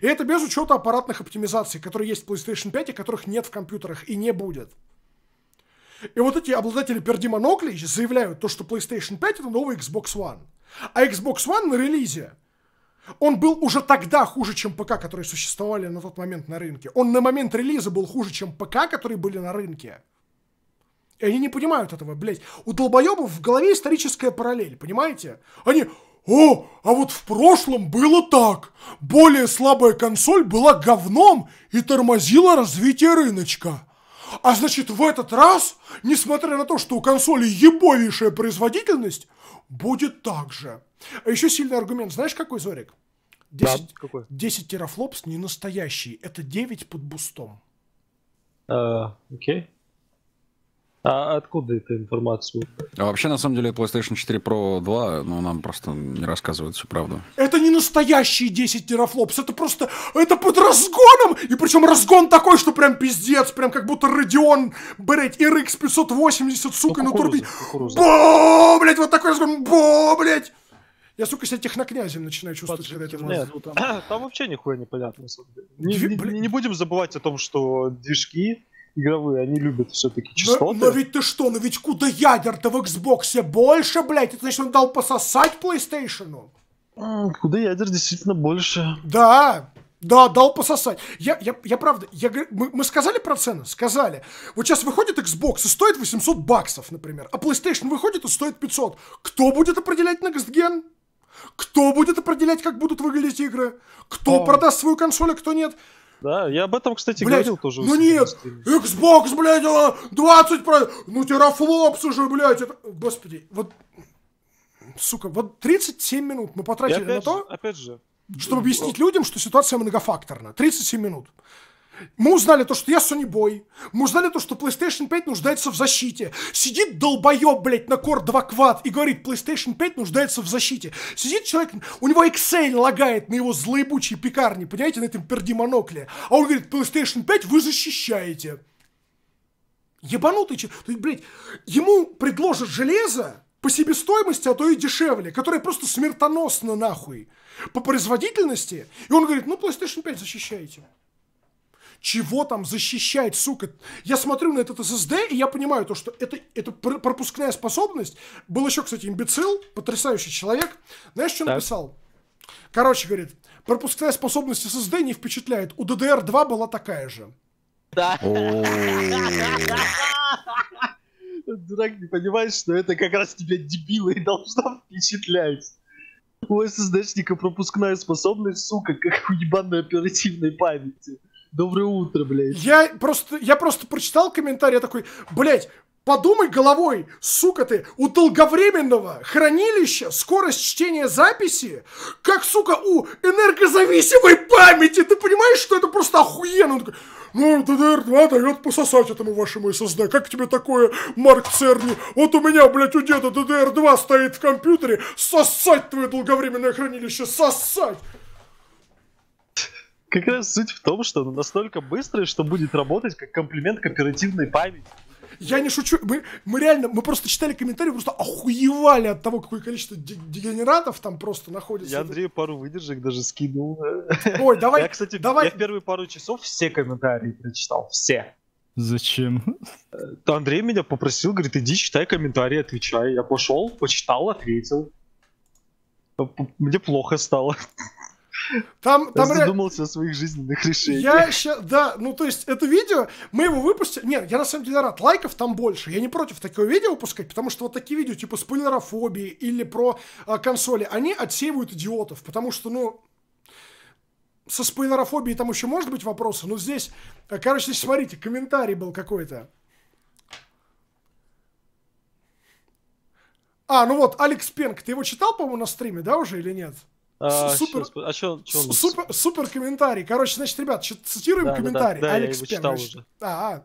[SPEAKER 1] И это без учета аппаратных оптимизаций, которые есть в PlayStation 5 и которых нет в компьютерах и не будет. И вот эти обладатели пердимоноклей заявляют то, что PlayStation 5 это новый Xbox One. А Xbox One на релизе, он был уже тогда хуже, чем ПК, которые существовали на тот момент на рынке. Он на момент релиза был хуже, чем ПК, которые были на рынке. И они не понимают этого, блядь. У долбоебов в голове историческая параллель, понимаете? Они, «О, а вот в прошлом было так. Более слабая консоль была говном и тормозила развитие рыночка. А значит, в этот раз, несмотря на то, что у консоли ебовейшая производительность, будет так же. А еще сильный аргумент, знаешь, какой, Зорик? 10, да, какой? 10 терафлопс не настоящий, это 9 под бустом.
[SPEAKER 4] А, окей. Uh, okay. А откуда эта информация?
[SPEAKER 2] А вообще, на самом деле, PlayStation 4 Pro 2, ну, нам просто не рассказывают всю правду.
[SPEAKER 4] Это
[SPEAKER 1] не настоящие 10 терафлопс, это просто, это под разгоном, и причем разгон такой, что прям пиздец, прям как будто Radeon, блять, RX 580, сука, ну, на турбине.
[SPEAKER 4] Бо,
[SPEAKER 1] блять, вот такой разгон, бо, блять. Я, сука, себя технокнязем начинаю
[SPEAKER 4] чувствовать, Под... когда это Нет, там. вообще нихуя не понятно. Не, не, не будем забывать о том, что движки игровые, они любят все-таки частоты. Но, но ведь ты что, ну ведь куда ядер-то
[SPEAKER 1] в Xbox больше, блядь? Это значит, он дал пососать PlayStation? Куда ядер действительно больше. Да, да, дал пососать. Я, я, я правда, я, мы, мы сказали про цены? Сказали. Вот сейчас выходит Xbox и стоит 800 баксов, например, а PlayStation выходит и стоит 500. Кто будет определять Next Gen? Кто будет определять, как будут выглядеть игры? Кто О. продаст свою консоль, а кто нет?
[SPEAKER 4] Да, я об этом, кстати, блядь, говорил тоже. Ну
[SPEAKER 1] нет, Xbox, блядь, 20 про... Ну, терафлопс уже, блядь, это... Господи, вот... Сука, вот 37 минут мы потратили на же, то...
[SPEAKER 4] опять же... Чтобы объяснить
[SPEAKER 1] людям, что ситуация многофакторна. 37 минут. Мы узнали то, что я Sony Boy. Мы узнали то, что PlayStation 5 нуждается в защите. Сидит долбоеб, блядь, на Core 2 Quad и говорит, PlayStation 5 нуждается в защите. Сидит человек, у него Excel лагает на его злоебучей пекарне, понимаете, на этом пердимонокле. А он говорит, PlayStation 5 вы защищаете. Ебанутый человек. То есть, блядь, ему предложат железо, по себестоимости, а то и дешевле, которое просто смертоносно нахуй по производительности. И он говорит, ну, PlayStation 5 защищаете чего там защищать, сука. Я смотрю на этот SSD, и я понимаю то, что это, это пропускная способность. Был еще, кстати, имбецил, потрясающий человек. Знаешь, что так. написал? Короче, говорит, пропускная способность SSD не впечатляет. У DDR2 была такая же.
[SPEAKER 4] Да. Дурак, не понимаешь, что это как раз тебя дебилы и должна впечатлять. У SSD-шника пропускная способность, сука, как у ебаной оперативной памяти. Доброе утро, блядь.
[SPEAKER 1] Я просто, я просто прочитал комментарий, я такой, блядь, Подумай головой, сука ты, у долговременного хранилища скорость чтения записи, как, сука, у энергозависимой памяти. Ты понимаешь, что это просто охуенно? Он такой, ну, ДДР-2 дает пососать этому вашему SSD. Как тебе такое, Марк Церни? Вот у меня, блядь, у деда ДДР-2 стоит в компьютере. Сосать твое долговременное хранилище, сосать!
[SPEAKER 4] Как раз суть в том, что она настолько быстрая, что будет работать как комплимент к оперативной памяти. Я не шучу. Мы, мы реально, мы просто читали
[SPEAKER 1] комментарии, просто охуевали от того, какое количество дегенератов там просто находится. Я Андрею
[SPEAKER 4] пару выдержек даже скинул. Ой, давай. Я, кстати, давай. я в первые пару часов все комментарии прочитал. Все. Зачем? То Андрей меня попросил, говорит, иди читай комментарии, отвечай. Я пошел, почитал, ответил. Мне плохо стало.
[SPEAKER 1] Там, там задумался
[SPEAKER 4] ре... о своих жизненных решениях. Я
[SPEAKER 1] еще да, ну то есть это видео, мы его выпустили, нет, я на самом деле рад, лайков там больше, я не против такого видео выпускать, потому что вот такие видео типа спойлерофобии или про э, консоли, они отсеивают идиотов, потому что, ну, со спойлерофобией там еще может быть вопросы, но здесь, а, короче, смотрите, комментарий был какой-то. А, ну вот, Алекс Пенк, ты его читал, по-моему, на стриме, да, уже или нет?
[SPEAKER 4] А, супер, а чё, чё он...
[SPEAKER 1] супер, супер комментарий. Короче, значит, ребят, цитируем да, комментарий. Да, да, Алекс я его Пен, читал уже. А, -а.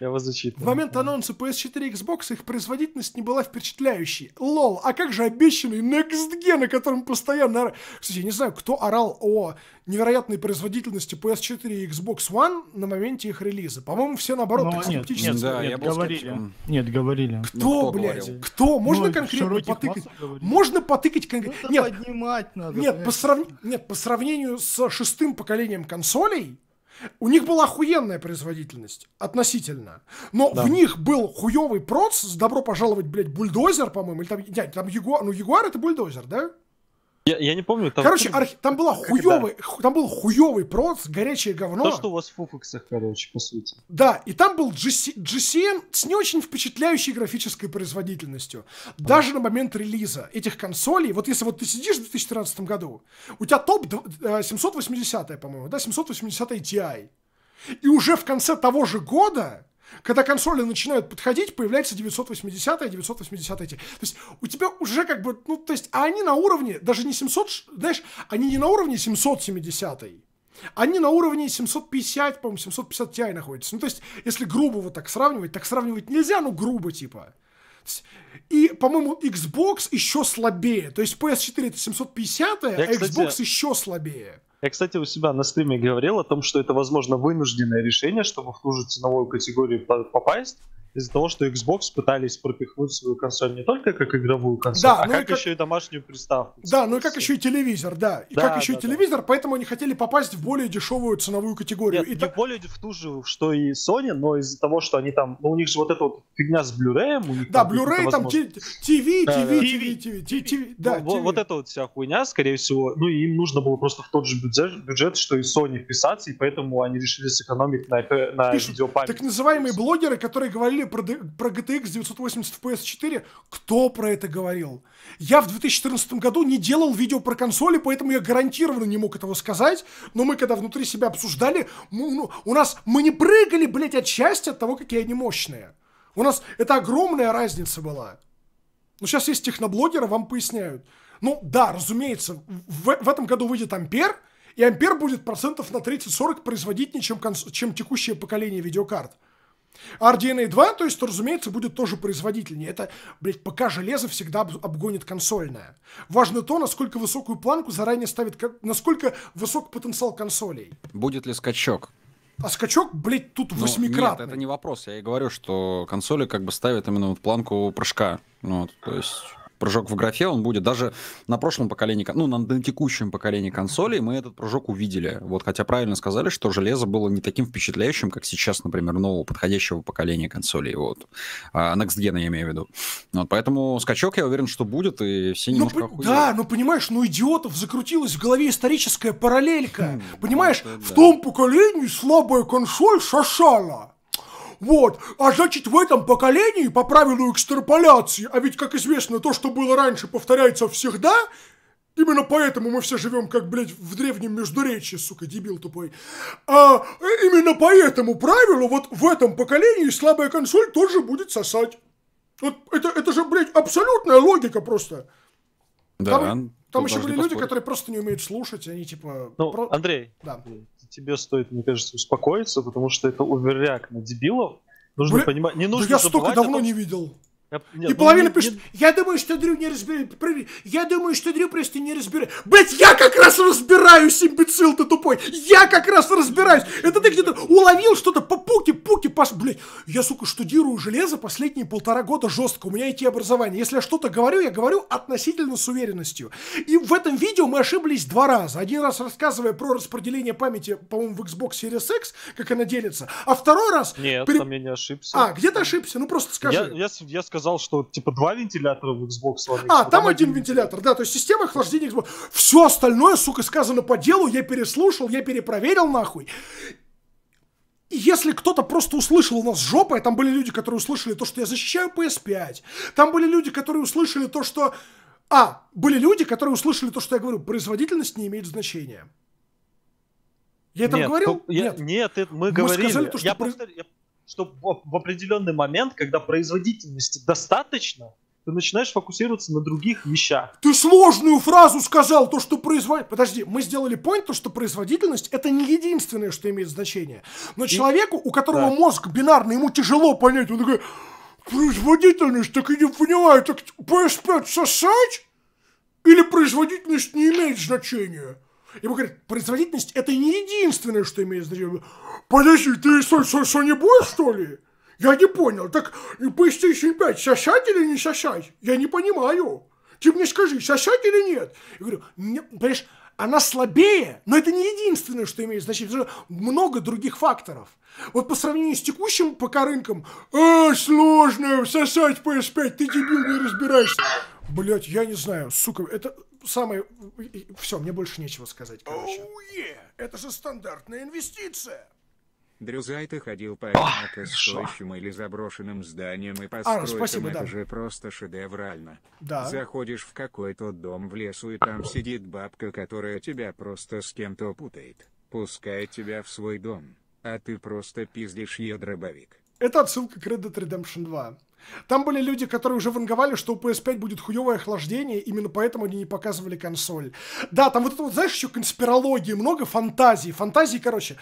[SPEAKER 4] Я вас зачитываю. В
[SPEAKER 1] момент анонса PS4 и Xbox их производительность не была впечатляющей. Лол, а как же обещанный Next Gen, на котором постоянно... Кстати, я не знаю, кто орал о невероятной производительности PS4 и Xbox One на моменте их релиза. По-моему, все наоборот Но, ну, так нет, Нет,
[SPEAKER 4] да, нет, я говорили. Нет, говорили. Кто, ну, кто блядь? Говорил? Кто? Можно ну, конкретно потыкать?
[SPEAKER 1] Можно потыкать конкретно? Нет, поднимать надо. Нет, по срав... нет, по сравнению с шестым поколением консолей, у них была охуенная производительность относительно. Но да. в них был хуевый проц, с добро пожаловать, блядь, бульдозер, по-моему, или там, нет, там Ягуар, ну Ягуар это бульдозер, да?
[SPEAKER 4] Я, я не помню, там... Короче, архи...
[SPEAKER 1] там, была хуёвый, да. там был хуёвый проц, горячее говно. То, что
[SPEAKER 4] у вас в фуксах, короче, по сути.
[SPEAKER 1] Да, и там был GC... GCN с не очень впечатляющей графической производительностью. А. Даже на момент релиза этих консолей, вот если вот ты сидишь в 2013 году, у тебя топ 780, э, по-моему, да, 780 Ti. И уже в конце того же года когда консоли начинают подходить, появляется 980 и 980 эти. То есть у тебя уже как бы, ну, то есть, а они на уровне, даже не 700, знаешь, они не на уровне 770 Они на уровне 750, по-моему, 750 Ti находятся. Ну, то есть, если грубо вот так сравнивать, так сравнивать нельзя, ну, грубо типа. И, по-моему, Xbox еще слабее. То есть PS4 это 750, я, а кстати, Xbox еще слабее.
[SPEAKER 4] Я, кстати, у себя на стриме говорил о том, что это, возможно, вынужденное решение, чтобы в ту же ценовую категорию попасть, из-за того, что Xbox пытались пропихнуть свою консоль не только как игровую консоль, да, а ну как, как еще и домашнюю приставку. Да, ну и как еще и телевизор, да. И да, как еще да, и телевизор, да. поэтому они хотели попасть в более дешевую ценовую категорию. Нет, и так... более в ту же, что и Sony, но из-за того, что они там, ну у них же вот эта вот фигня с Blu-ray, у них Да, Blu-ray там TV, TV,
[SPEAKER 1] TV, TV, TV, да. Вот
[SPEAKER 4] эта вот вся хуйня, скорее всего, ну и им нужно было просто в тот же бюджет, бюджет, что и Sony вписаться, и поэтому они решили сэкономить на, на Пишут, видеопамять. Так называемые блогеры, которые говорили про, про GTX 980 PS4,
[SPEAKER 1] кто про это говорил? Я в 2014 году не делал видео про консоли, поэтому я гарантированно не мог этого сказать, но мы когда внутри себя обсуждали, мы, ну, у нас, мы не прыгали, блядь, от счастья от того, какие они мощные. У нас это огромная разница была. Ну, сейчас есть техноблогеры, вам поясняют. Ну, да, разумеется, в, в этом году выйдет Ампер, и Ампер будет процентов на 30-40 производительнее, чем, чем текущее поколение видеокарт. А RDNA 2, то есть, то разумеется, будет тоже производительнее. Это, блядь, пока железо всегда обгонит консольное. Важно то, насколько высокую планку заранее ставит, насколько высок потенциал консолей.
[SPEAKER 2] Будет ли скачок?
[SPEAKER 1] А скачок, блядь, тут ну, восьмикратный.
[SPEAKER 2] Нет, это не вопрос. Я и говорю, что консоли как бы ставят именно вот планку прыжка. Ну, вот, то есть прыжок в графе, он будет даже на прошлом поколении, ну, на, на текущем поколении консолей мы этот прыжок увидели. Вот, хотя правильно сказали, что железо было не таким впечатляющим, как сейчас, например, нового подходящего поколения консолей, вот. А, Next Gen, я имею в виду. Вот, поэтому скачок, я уверен, что будет, и все ну, немножко ну,
[SPEAKER 1] Да, ну, понимаешь, ну, идиотов закрутилась в голове историческая параллелька. Хм, понимаешь, в том поколении слабая консоль шашала. Вот. А значит, в этом поколении, по правилу экстраполяции, а ведь, как известно, то, что было раньше, повторяется всегда, Именно поэтому мы все живем, как, блядь, в древнем междуречье, сука, дебил тупой. А э, именно по этому правилу вот в этом поколении слабая консоль тоже будет сосать. Вот это, это же, блядь, абсолютная логика просто.
[SPEAKER 4] Да, Там... Там еще были люди, которые
[SPEAKER 1] просто не умеют слушать, они типа...
[SPEAKER 4] Ну, про... Андрей, да. Э, тебе стоит, мне кажется, успокоиться, потому что это оверреак на дебилов. Нужно Бля... понимать, не нужно да я столько давно том... не видел. Я, нет, и ну, половина не, пишет,
[SPEAKER 1] не... я думаю, что Дрю не разбирает. Я думаю, что Дрю просто не разбирает. Блять, я как раз разбираюсь, имбецил ты тупой. Я как раз разбираюсь. Это ты где-то уловил что-то по пуке, пуке, паш, блять. Я, сука, штудирую железо последние полтора года жестко. У меня идти образование. Если я что-то говорю, я говорю относительно с уверенностью. И в этом видео мы ошиблись два раза. Один раз рассказывая про распределение памяти, по-моему, в Xbox Series X, как она делится. А второй раз...
[SPEAKER 4] Нет, при... там я не ошибся. А,
[SPEAKER 1] где ты ошибся? Ну просто скажи. Я,
[SPEAKER 4] я, я скажу сказал, что типа два вентилятора в Xbox One.
[SPEAKER 1] А, там, там один вентилятор, да, то есть система охлаждения Xbox. Все остальное, сука, сказано по делу, я переслушал, я перепроверил нахуй. если кто-то просто услышал у нас жопой, там были люди, которые услышали то, что я защищаю PS5, там были люди, которые услышали то, что... А, были люди, которые услышали то, что я говорю, производительность не имеет
[SPEAKER 4] значения. Я это говорил? То, я, нет. нет, мы, мы говорили. Сказали, то, что я, про... просто, я, что в определенный момент, когда производительности достаточно, ты начинаешь фокусироваться на других вещах. Ты сложную фразу сказал, то, что производительность... Подожди,
[SPEAKER 1] мы сделали point, то, что производительность — это не единственное, что имеет значение. Но И... человеку, у которого да. мозг бинарный, ему тяжело понять, он такой, производительность, так я не понимаю, так PS5 сосать? Или производительность не имеет значения? Ему говорят, производительность это не единственное, что имеет значение. Подожди, ты что, что, не будешь, что ли? Я не понял. Так и PlayStation 5 сосать или не сосать? Я не понимаю. Ты мне скажи, сосать или нет? Я говорю, не, понимаешь, она слабее, но это не единственное, что имеет значение. Много других факторов. Вот по сравнению с текущим пока рынком, э, сложно сосать PS5, ты дебил не разбираешься. Блять, я не знаю, сука, это самый... Все, мне больше нечего сказать, короче. Оу, oh, yeah. Это же стандартная инвестиция.
[SPEAKER 3] Дрюзай, ты ходил по стоящим или заброшенным зданиям и постройкам. А, спасибо, это да. же просто шедеврально. Да. Заходишь в какой-то дом в лесу, и там сидит бабка, которая тебя просто с кем-то путает. Пускает тебя в свой дом, а ты просто пиздишь ее дробовик.
[SPEAKER 1] Это отсылка к Red Dead Redemption 2. Там были люди, которые уже ванговали, что у PS5 будет хуевое охлаждение, именно поэтому они не показывали консоль. Да, там вот это вот, знаешь, еще конспирологии, много фантазий. Фантазии, короче,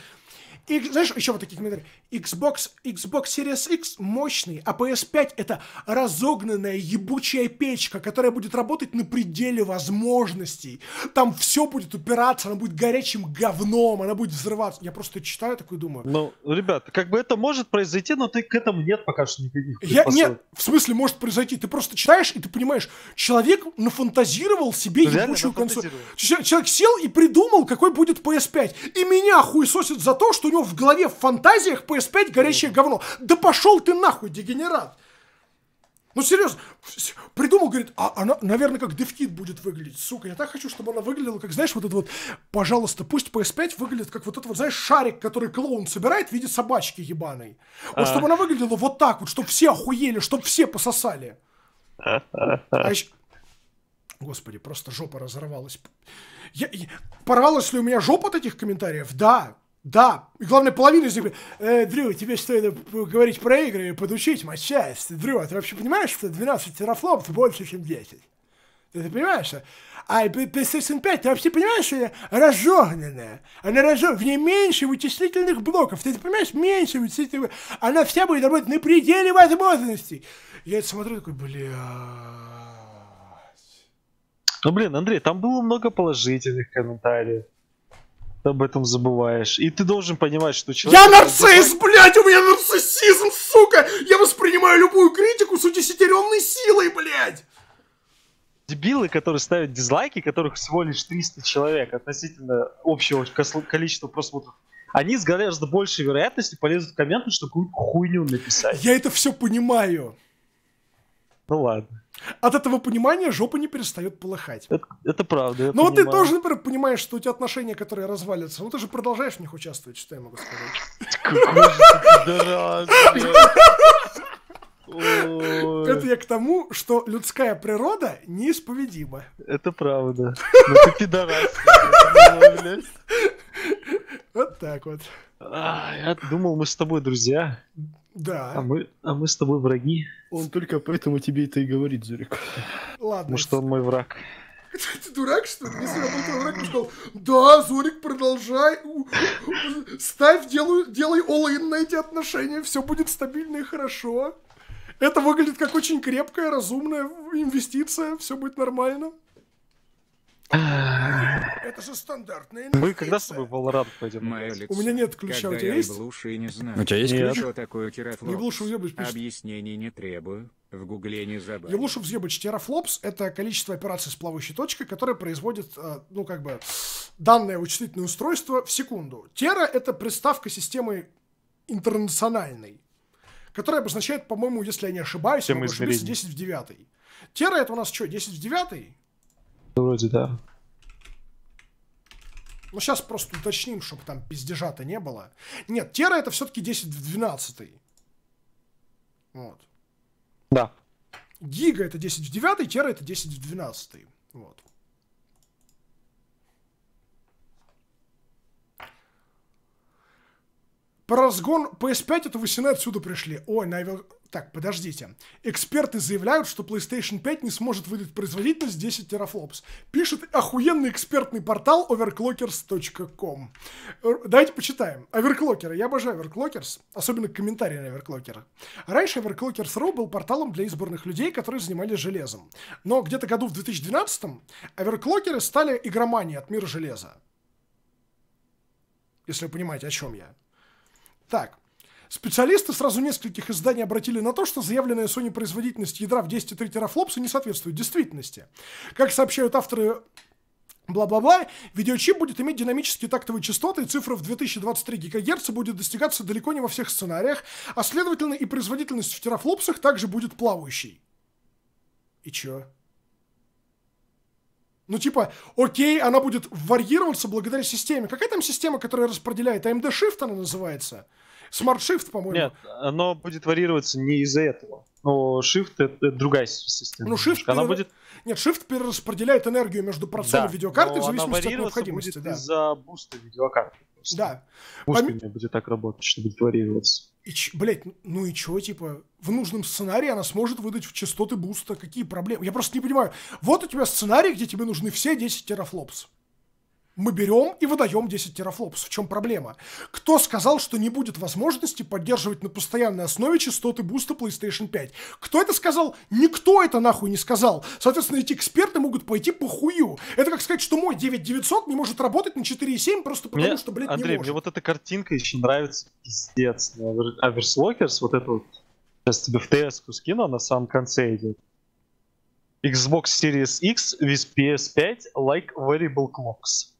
[SPEAKER 1] и, знаешь, еще вот такие комментарии. Xbox, Xbox Series X мощный, а PS5 это разогнанная ебучая печка, которая будет работать на пределе возможностей. Там все будет упираться, она будет горячим говном, она будет взрываться. Я просто читаю такой думаю.
[SPEAKER 4] Ну, ребят, как бы это может произойти, но ты к этому нет пока что никаких Я, Нет,
[SPEAKER 1] в смысле может произойти. Ты просто читаешь и ты понимаешь, человек нафантазировал себе Реально ебучую консоль. Человек сел и придумал, какой будет PS5. И меня хуесосит за то, что у него в голове в фантазиях PS5 горящее говно. Да пошел ты нахуй, дегенерат! Ну, серьезно, придумал, говорит, а она, наверное, как девкит будет выглядеть, сука. Я так хочу, чтобы она выглядела, как, знаешь, вот этот вот, пожалуйста, пусть PS5 выглядит, как вот этот вот, знаешь, шарик, который клоун собирает в виде собачки ебаной. Вот а. чтобы она выглядела вот так вот, чтобы все охуели, чтобы все пососали.
[SPEAKER 4] а еще...
[SPEAKER 1] Господи, просто жопа разорвалась. Я, я... Порвалась ли у меня жопа от этих комментариев? Да. Да, и главное, половина из них говорит, э, Дрю, тебе стоит говорить про игры и подучить, матчасть? Дрю, а ты вообще понимаешь, что 12 терафлопов больше, чем 10? Ты понимаешь? А, а PlayStation 5, ты вообще понимаешь, что она разжогненная? Она разжог... В ней меньше вычислительных блоков. Ты понимаешь? Меньше вычислительных блоков. Она вся будет работать на пределе возможностей. Я это смотрю, такой, блядь.
[SPEAKER 4] Ну, блин, Андрей, там было много положительных комментариев. Ты об этом забываешь. И ты должен понимать, что человек... Я нарцисс,
[SPEAKER 1] блядь, у меня нарциссизм, сука! Я воспринимаю любую критику с удесятеренной силой, блядь!
[SPEAKER 4] дебилы, которые ставят дизлайки, которых всего лишь 300 человек относительно общего количества просмотров, они с гораздо большей вероятностью полезут в комменты, чтобы какую-то хуйню написать. Я это все понимаю. Ну ладно.
[SPEAKER 1] От этого понимания жопа не перестает полыхать. Это,
[SPEAKER 4] это правда. Но ну вот ты тоже,
[SPEAKER 1] например, понимаешь, что у тебя отношения, которые развалятся, но ну ты же продолжаешь в них участвовать, что я могу сказать. Это я к тому, что людская природа неисповедима.
[SPEAKER 4] Это правда. Ну ты пидорас.
[SPEAKER 1] Вот так вот.
[SPEAKER 4] Я думал, мы с тобой друзья. Да. А мы, а мы с тобой враги. Он только поэтому тебе это и говорит, Зурик. Ладно. Потому что он мой враг.
[SPEAKER 1] Ты дурак, что ли? Если я был твой враг, сказал, да, Зорик, продолжай, ставь, делай, делай all-in на эти отношения, все будет стабильно и хорошо. Это выглядит как очень крепкая, разумная инвестиция, все будет нормально. Это же стандартная
[SPEAKER 3] Мы когда с тобой в Valorant пойдем? У меня нет ключа, у тебя есть? Блуши, не знаю. У тебя есть ключ? Что такое Терафлопс? Еблушев Зебыч пишет. Объяснений не требую. В гугле не забыл. Еблушев
[SPEAKER 1] Зебыч. Терафлопс — это количество операций с плавающей точкой, которое производит, э, ну, как бы, данное вычислительное устройство в секунду. Тера — это приставка системы интернациональной, которая обозначает, по-моему, если я не ошибаюсь, могу ошибиться, 10 в 9. Тера — это у нас что, 10 в 9?
[SPEAKER 4] Ну, вроде да.
[SPEAKER 1] Ну, сейчас просто уточним, чтобы там пиздежа-то не было. Нет, Тера это все-таки 10 в 12. Вот. Да. Гига это 10 в 9, Тера это 10 в 12. Вот. Про разгон PS5 это вы сильно отсюда пришли. Ой, Найвел... Так, подождите. Эксперты заявляют, что PlayStation 5 не сможет выдать производительность 10 терафлопс. Пишет охуенный экспертный портал overclockers.com. Э, давайте почитаем. Оверклокеры. Я обожаю оверклокерс. Особенно комментарии на оверклокера. Раньше overclockers.ru был порталом для избранных людей, которые занимались железом. Но где-то году в 2012 м оверклокеры стали игроманией от мира железа. Если вы понимаете, о чем я. Так, Специалисты сразу нескольких изданий обратили на то, что заявленная Sony производительность ядра в 10,3 терафлопса не соответствует действительности. Как сообщают авторы бла-бла-бла, видеочип будет иметь динамические тактовые частоты, и цифра в 2023 ГГц будет достигаться далеко не во всех сценариях, а следовательно и производительность в терафлопсах также будет плавающей. И чё? Ну, типа, окей, она будет варьироваться благодаря системе. Какая там система, которая распределяет? AMD а Shift она называется? Smart Shift, по-моему.
[SPEAKER 4] Нет, оно будет варьироваться не из-за этого. Но Shift это, это другая система. Ну, Shift она перер... будет...
[SPEAKER 1] Нет, Shift перераспределяет энергию между процессором да, видеокарты в зависимости от необходимости. да. Из-за буста видеокарты. Просто. Да.
[SPEAKER 4] Буст Пом... будет так работать, что будет варьироваться.
[SPEAKER 1] И ч... Блять, ну, ну и чё, типа, в нужном сценарии она сможет выдать в частоты буста, какие проблемы. Я просто не понимаю. Вот у тебя сценарий, где тебе нужны все 10 терафлопс мы берем и выдаем 10 терафлопс. В чем проблема? Кто сказал, что не будет возможности поддерживать на постоянной основе частоты буста PlayStation 5? Кто это сказал? Никто это нахуй не сказал. Соответственно, эти эксперты могут пойти по хую. Это как сказать, что мой 9900 не может работать на 4.7 просто потому, мне, что, блядь, Андрей, не может. мне
[SPEAKER 4] вот эта картинка еще нравится пиздец. Аверслокерс, вот это вот, сейчас тебе в ТС скину, на самом конце идет. Xbox Series X with PS5 like variable clocks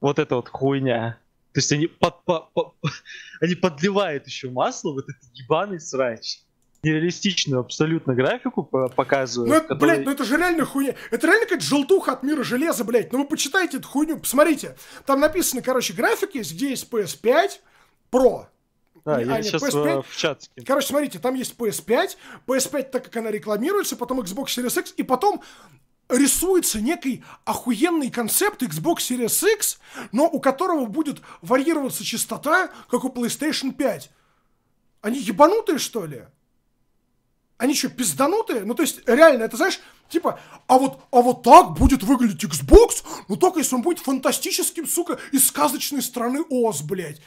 [SPEAKER 4] вот эта вот хуйня. То есть они, под, по, по, они подливают еще масло в этот ебаный срач. Нереалистичную абсолютно графику показывают. Ну, это, который... блядь, ну
[SPEAKER 1] это же реально хуйня. Это реально какая-то желтуха от мира железа, блядь. Ну вы почитайте эту хуйню, посмотрите. Там написано, короче, график есть, где есть PS5 Pro. Да, а, я нет, сейчас э, PS5. в чат. Короче, смотрите, там есть PS5, PS5 так, как она рекламируется, потом Xbox Series X, и потом рисуется некий охуенный концепт Xbox Series X, но у которого будет варьироваться частота, как у PlayStation 5. Они ебанутые, что ли? Они что, пизданутые? Ну, то есть, реально, это, знаешь, типа, а вот, а вот так будет выглядеть Xbox, ну, только если он будет
[SPEAKER 4] фантастическим,
[SPEAKER 1] сука, из сказочной страны Оз, блядь.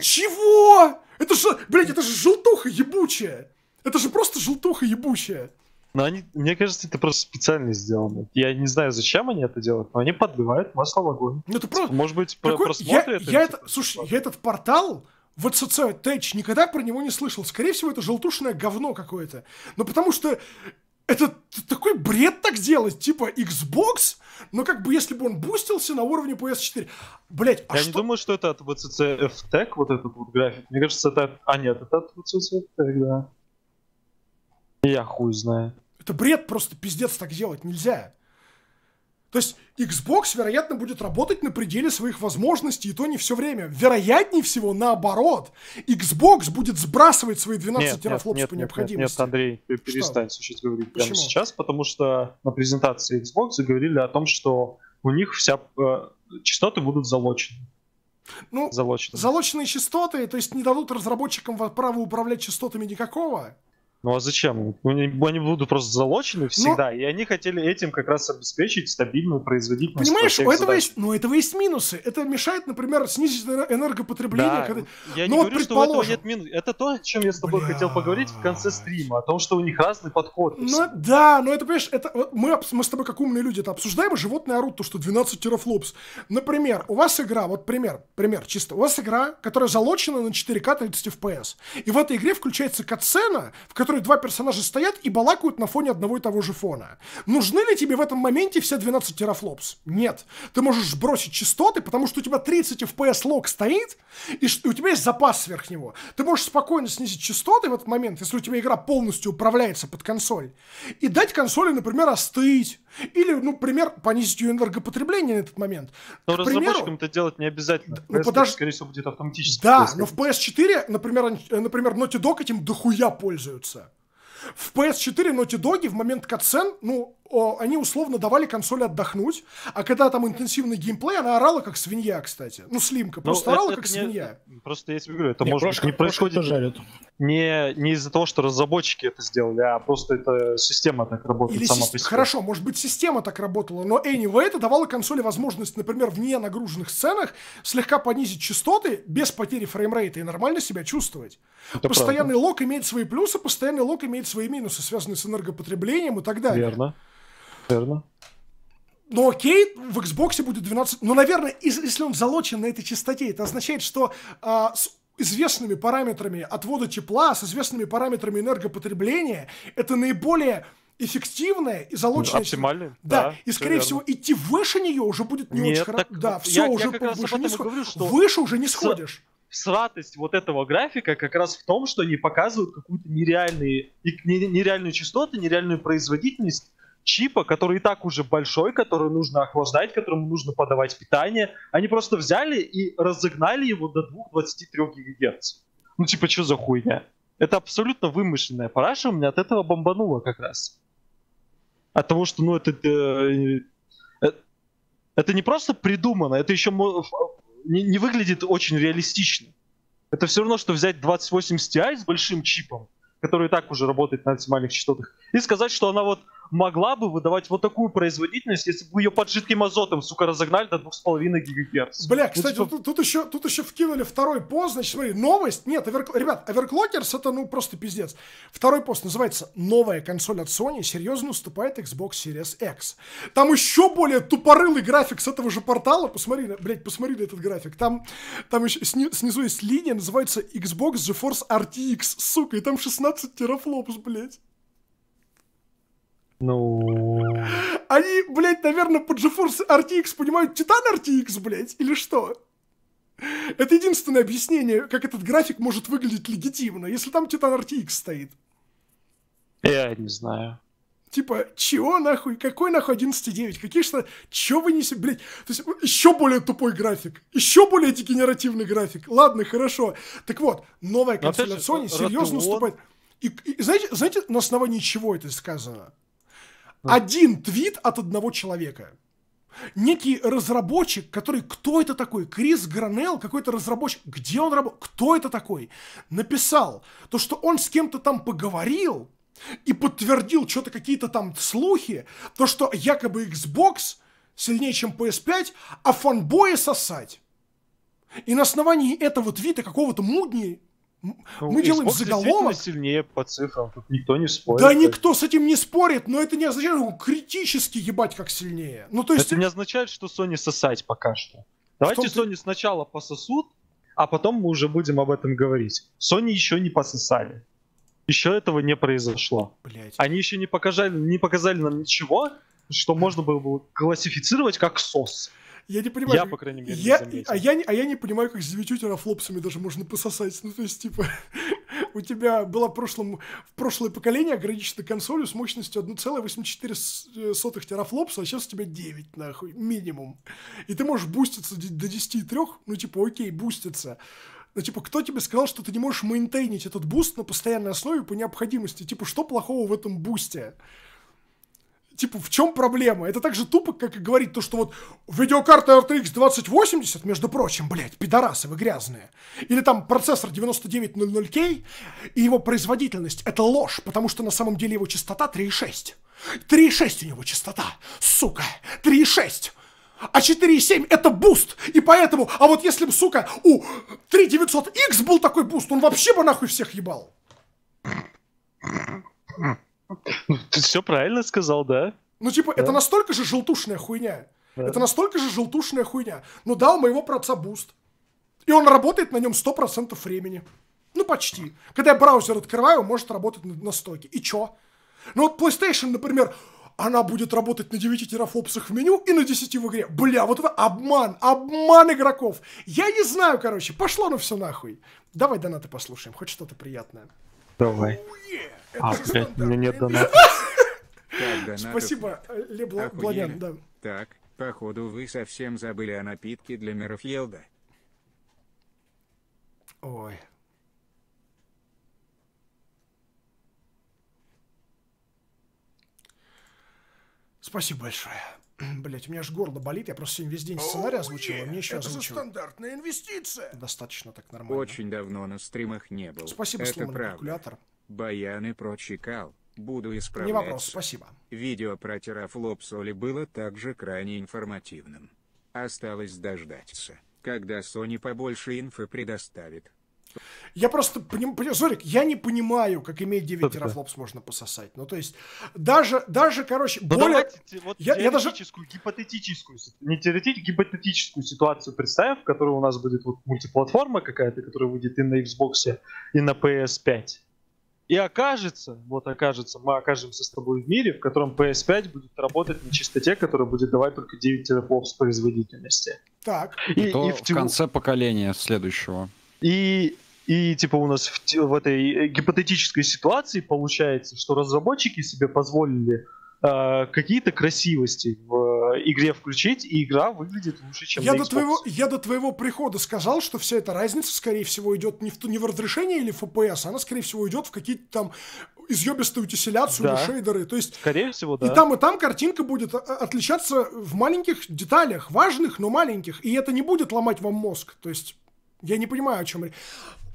[SPEAKER 1] Чего? Это же, блядь, это же желтуха ебучая. Это же просто желтуха ебучая.
[SPEAKER 4] Но они, мне кажется, это просто специально сделано. Я не знаю, зачем они это делают, но они подбивают масло в огонь. Ну ты просто... Может быть, Какой... просмотрят? Я, я это... Слушай, я этот портал вот Suicide
[SPEAKER 1] Тэч никогда про него не слышал. Скорее всего, это желтушное говно какое-то. Но ну, потому что
[SPEAKER 4] это такой бред так делать, типа Xbox, но как бы если бы он бустился на уровне PS4. Блять, а Я что... не думаю, что это от VCC FTEC, вот этот вот график. Мне кажется, это... А нет, это от VCC FTEC, да. Я хуй знаю. Это
[SPEAKER 1] бред, просто пиздец, так делать нельзя. То есть Xbox, вероятно, будет работать на пределе своих возможностей, и то не все время. Вероятнее всего, наоборот, Xbox будет сбрасывать свои 12 нет, терафлопс нет, по необходимости. Нет,
[SPEAKER 4] нет, Андрей, ты перестань что? сейчас говорить Почему? прямо сейчас, потому что на презентации Xbox говорили о том, что у них вся э, частоты будут залочены. Ну, залоченные.
[SPEAKER 1] залоченные частоты, то есть не дадут разработчикам право управлять частотами никакого.
[SPEAKER 4] Ну а зачем? Ну, они будут просто залочены ну, всегда, ну, и они хотели этим как раз обеспечить стабильную производительность. Понимаешь, у этого есть,
[SPEAKER 1] ну, этого есть минусы. Это мешает, например, снизить энергопотребление. Да. Когда... Я Но не ну, вот говорю, что у этого нет
[SPEAKER 4] минус. Это то, о чем я с тобой Бля... хотел поговорить в конце стрима, о том, что у них разный подход. Ну
[SPEAKER 1] да, но это, понимаешь, это, мы, мы с тобой как умные люди это обсуждаем, и а животные орут, то, что 12 терафлопс. Например, у вас игра, вот пример, пример чисто, у вас игра, которая залочена на 4К 30 FPS, и в этой игре включается катсцена, в которой которой два персонажа стоят и балакают на фоне одного и того же фона. Нужны ли тебе в этом моменте все 12 терафлопс? Нет. Ты можешь сбросить частоты, потому что у тебя 30 FPS лог стоит, и у тебя есть запас сверх него. Ты можешь спокойно снизить частоты в этот момент, если у тебя игра полностью управляется под консоль, и дать консоли, например, остыть, или, ну, пример понизить ее энергопотребление на этот момент. Но К разработчикам примеру,
[SPEAKER 4] это делать не обязательно. Ну, PS, подож... скорее всего, будет автоматически. Да, происходит.
[SPEAKER 1] но в PS4, например, э, например, Naughty Dog этим дохуя пользуются. В PS4 Naughty Dog в момент катсцен, ну, они условно давали консоль отдохнуть, а когда там интенсивный геймплей, она орала как свинья, кстати. Ну, Слимка ну, просто Но орала это, как не...
[SPEAKER 4] свинья. Просто я тебе говорю, это не, может прошка, не происходит жарят. Не, не из-за того, что разработчики это сделали, а просто это система так работает Или сама си... по себе.
[SPEAKER 1] Хорошо, может быть система так работала, но anyway, это давало консоли возможность, например, в ненагруженных сценах слегка понизить частоты без потери фреймрейта и нормально себя чувствовать.
[SPEAKER 4] Это постоянный
[SPEAKER 1] правда. лог имеет свои плюсы, постоянный лок имеет свои минусы, связанные с энергопотреблением и так далее. Верно. Верно. Ну окей, в Xbox будет 12. Но, ну, наверное, если он залочен на этой частоте, это означает, что а, с известными параметрами отвода тепла, с известными параметрами энергопотребления, это наиболее эффективная и залоченная. Оптимальная. Да, да. И скорее всего идти выше нее уже будет не Нет, очень хорошо. Да, все я, уже я выше не сходишь. Говорю, что выше уже не сходишь.
[SPEAKER 4] Сратость вот этого графика как раз в том, что они показывают какую-то нереальную, нереальную частоту, нереальную производительность чипа, который и так уже большой, который нужно охлаждать, которому нужно подавать питание. Они просто взяли и разогнали его до 2,23 ГГц. Ну типа, что за хуйня? Это абсолютно вымышленная параша, у меня от этого бомбануло как раз. От того, что, ну, это... Это, э, это не просто придумано, это еще не, не выглядит очень реалистично. Это все равно, что взять 2080 Ti с большим чипом, который и так уже работает на максимальных частотах, и сказать, что она вот могла бы выдавать вот такую производительность, если бы ее под жидким азотом, сука, разогнали до 2,5 ГГц. Бля, ну, кстати, ну, типа...
[SPEAKER 1] тут, тут, еще, тут еще вкинули второй пост, значит, смотри, новость, нет, овер... ребят, Overclockers это, ну, просто пиздец. Второй пост называется «Новая консоль от Sony серьезно уступает Xbox Series X». Там еще более тупорылый график с этого же портала, посмотри, блядь, посмотри на этот график, там, там еще сни... снизу есть линия, называется Xbox GeForce RTX, сука, и там 16 терафлопс, блядь. Ну... Они, блядь, наверное, под GeForce RTX понимают Титан RTX, блядь, или что? Это единственное объяснение, как этот график может выглядеть легитимно, если там Титан RTX стоит.
[SPEAKER 4] Я не знаю.
[SPEAKER 1] Типа, чего нахуй? Какой нахуй 11.9? Какие что? Чё вы несете, блять, То есть, еще более тупой график. Еще более дегенеративный график. Ладно, хорошо. Так вот, новая консоля Sony серьезно уступает. И, и знаете, знаете, на основании чего это сказано? один твит от одного человека. Некий разработчик, который, кто это такой? Крис Гранелл, какой-то разработчик, где он работает? Кто это такой? Написал то, что он с кем-то там поговорил и подтвердил что-то какие-то там слухи, то, что якобы Xbox сильнее, чем PS5, а фанбои сосать. И на основании этого твита какого-то мудни ну,
[SPEAKER 4] мы делаем заголовок. сильнее по цифрам, тут никто не спорит. Да
[SPEAKER 1] никто с этим не спорит, но это не означает, что ну, критически ебать как сильнее.
[SPEAKER 4] Ну, то есть... Это не означает, что Sony сосать пока что. Давайте Sony ты... сначала пососут, а потом мы уже будем об этом говорить. Sony еще не пососали. Еще этого не произошло. Блять. Они еще не показали, не показали нам ничего, что можно было бы классифицировать как сос. Я не понимаю. Я, как... по крайней мере, я... не заметил. А я,
[SPEAKER 1] не, а я не понимаю, как девятютера флопсами даже можно пососать. Ну, то есть, типа, у тебя было в прошлом... В прошлое поколение ограничено консолью с мощностью 1,84 терафлопса, а сейчас у тебя 9, нахуй, минимум. И ты можешь буститься до 10,3, ну, типа, окей, буститься. Ну, типа, кто тебе сказал, что ты не можешь мейнтейнить этот буст на постоянной основе по необходимости? Типа, что плохого в этом бусте? Типа, в чем проблема? Это так же тупо, как и говорить то, что вот видеокарта RTX 2080, между прочим, блядь, пидорасы вы грязные. Или там процессор 9900K и его производительность — это ложь, потому что на самом деле его частота 3,6. 3,6 у него частота, сука, 3,6. А 4.7 это буст, и поэтому, а вот если бы, сука, у 3900X был такой буст, он вообще бы нахуй всех ебал.
[SPEAKER 4] Ты все правильно сказал, да?
[SPEAKER 1] Ну, типа, да. это настолько же желтушная хуйня. Да. Это настолько же желтушная хуйня. Ну да, у моего праца буст. И он работает на нем 100% времени. Ну, почти. Когда я браузер открываю, он может работать на стоке. И чё? Ну вот PlayStation, например, она будет работать на 9 терафлопсах в меню и на 10 в игре. Бля, вот это обман, обман игроков. Я не знаю, короче, пошло ну все нахуй. Давай донаты послушаем, хоть что-то приятное.
[SPEAKER 4] Давай. Oh,
[SPEAKER 2] yeah. А,
[SPEAKER 4] блядь, у меня нет доната. Спасибо,
[SPEAKER 1] Леблонян, да.
[SPEAKER 3] Так, походу вы совсем забыли о напитке для Мерфьелда. Ой.
[SPEAKER 1] Спасибо большое. Блять, у меня аж горло болит, я просто сегодня весь день сценарий озвучил, а мне еще Это же стандартная инвестиция.
[SPEAKER 3] Достаточно так нормально. Очень давно на стримах не был. Спасибо, Это сломанный калькулятор. Баяны прочекал. Буду исправлять. Не вопрос, спасибо. Видео про терафлоп Соли было также крайне информативным. Осталось дождаться, когда Sony побольше инфы предоставит.
[SPEAKER 1] Я просто понимаю, Зорик, я не понимаю, как иметь 9 терафлопс можно пососать. Ну, то есть, даже, даже короче, ну, более... Давайте, вот я, я даже...
[SPEAKER 4] гипотетическую, не теоретическую, гипотетическую ситуацию представим, в которой у нас будет вот мультиплатформа какая-то, которая выйдет и на Xbox, и на PS5 и окажется, вот окажется, мы окажемся с тобой в мире, в котором PS5 будет работать на частоте, которая будет давать только 9 терафлопс производительности. Так.
[SPEAKER 2] И, и, то и в, в конце
[SPEAKER 4] поколения следующего. И, и типа у нас в, в этой э, гипотетической ситуации получается, что разработчики себе позволили Э, какие-то красивости в э, игре включить, и игра выглядит лучше, чем я на Xbox. До твоего,
[SPEAKER 1] я до твоего прихода сказал, что вся эта разница, скорее всего, идет не в, не в разрешение или в FPS, она, скорее всего, идет в какие-то там изъебистую тесселяцию да. или шейдеры. То есть,
[SPEAKER 4] скорее всего, да. И там,
[SPEAKER 1] и там картинка будет а, а, отличаться в маленьких деталях, важных, но маленьких. И это не будет ломать вам мозг. То есть, я не понимаю, о чем речь.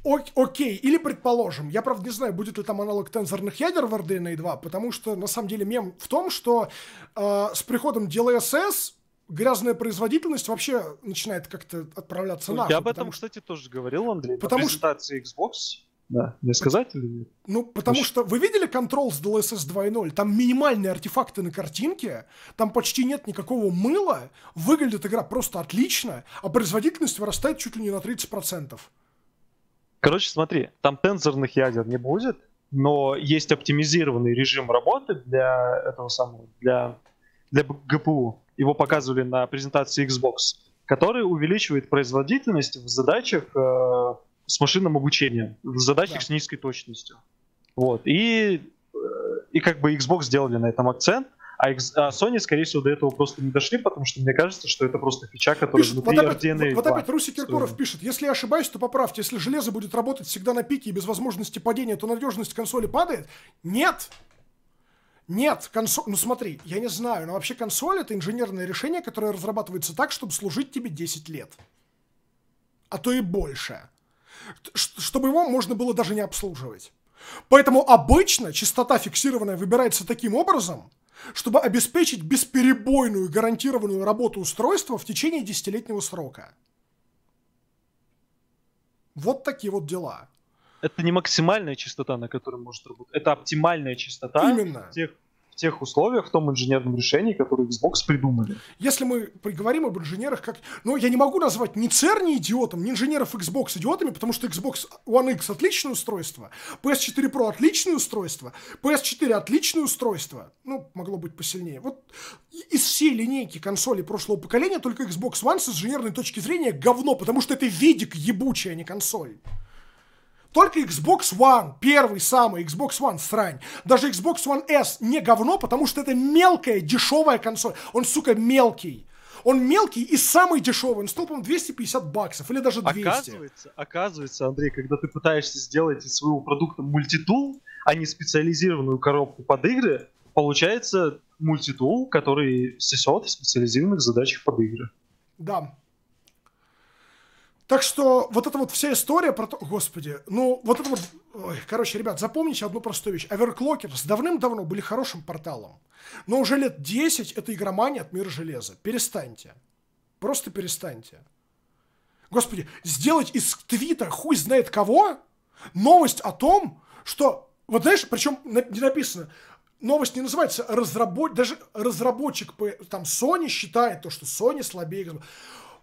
[SPEAKER 1] О- окей, или предположим, я правда не знаю, будет ли там аналог тензорных ядер в RDNA 2, потому что на самом деле мем в том, что э, с приходом DLSS грязная производительность вообще начинает как-то отправляться ну, на. Я об этом, потому...
[SPEAKER 4] кстати, тоже говорил, Андрей, потому на презентации что... Xbox. Да, не сказать или нет?
[SPEAKER 1] Ну, потому Значит... что вы видели контрол с DLSS 2.0? Там минимальные артефакты на картинке, там почти нет никакого мыла, выглядит игра просто отлично, а производительность вырастает чуть ли не на 30%.
[SPEAKER 4] Короче, смотри, там тензорных ядер не будет, но есть оптимизированный режим работы для этого самого, для, для GPU. Его показывали на презентации Xbox, который увеличивает производительность в задачах э, с машинным обучением, в задачах да. с низкой точностью. Вот. И, э, и как бы Xbox сделали на этом акцент – а, а, Sony, скорее всего, до этого просто не дошли, потому что мне кажется, что это просто фича, которая пишет, внутри вот опять, RDNA вот, вот опять Руси Киркоров э.
[SPEAKER 1] пишет, если я ошибаюсь, то поправьте, если железо будет работать всегда на пике и без возможности падения, то надежность консоли падает? Нет! Нет, консоль... Ну смотри, я не знаю, но вообще консоль — это инженерное решение, которое разрабатывается так, чтобы служить тебе 10 лет. А то и больше. Чтобы его можно было даже не обслуживать. Поэтому обычно частота фиксированная выбирается таким образом — чтобы обеспечить бесперебойную гарантированную работу устройства в течение десятилетнего срока.
[SPEAKER 4] Вот такие вот дела. Это не максимальная частота, на которой может работать. Это оптимальная частота Именно. тех в тех условиях, в том инженерном решении, которое Xbox придумали. Если мы поговорим об инженерах, как... Ну,
[SPEAKER 1] я не могу назвать ни Церни идиотом, ни инженеров Xbox идиотами, потому что Xbox One X отличное устройство, PS4 Pro отличное устройство, PS4 отличное устройство. Ну, могло быть посильнее. Вот из всей линейки консолей прошлого поколения только Xbox One с инженерной точки зрения говно, потому что это видик ебучий, а не консоль. Только Xbox One, первый самый Xbox One срань. Даже Xbox One S не говно, потому что это мелкая, дешевая консоль. Он, сука, мелкий. Он мелкий и самый дешевый. Он стоил, по-моему, 250 баксов или даже 200.
[SPEAKER 4] Оказывается, оказывается, Андрей, когда ты пытаешься сделать из своего продукта мультитул, а не специализированную коробку под игры, получается мультитул, который сесет в специализированных задачах под игры.
[SPEAKER 1] Да, так что вот эта вот вся история про то... Господи, ну вот это вот... Ой, короче, ребят, запомните одну простую вещь. с давным-давно были хорошим порталом. Но уже лет 10 это игромания от мира железа. Перестаньте. Просто перестаньте. Господи, сделать из твита хуй знает кого новость о том, что... Вот знаешь, причем не написано, новость не называется разработ... даже разработчик там Sony считает то, что Sony слабее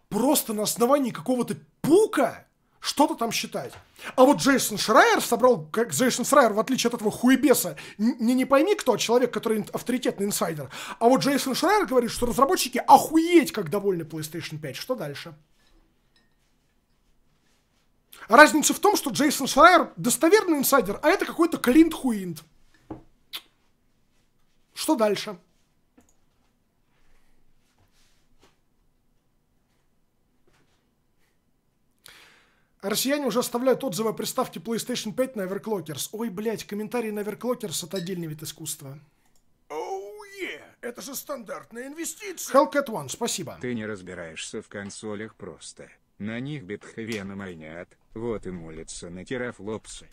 [SPEAKER 1] просто на основании какого-то пука что-то там считать. А вот Джейсон Шрайер собрал, как Джейсон Шрайер, в отличие от этого хуебеса, не, не пойми кто, а человек, который авторитетный инсайдер. А вот Джейсон Шрайер говорит, что разработчики охуеть как довольны PlayStation 5. Что дальше? Разница в том, что Джейсон Шрайер достоверный инсайдер, а это какой-то Клинт Хуинт. Что дальше? Россияне уже оставляют отзывы о приставке PlayStation 5 на Overclockers. Ой, блядь, комментарии на Overclockers это отдельный вид искусства. Это же стандартная инвестиция. Hellcat One,
[SPEAKER 3] спасибо. Ты не разбираешься в консолях просто. На них Бетховена майнят, вот и молятся на терафлопсы.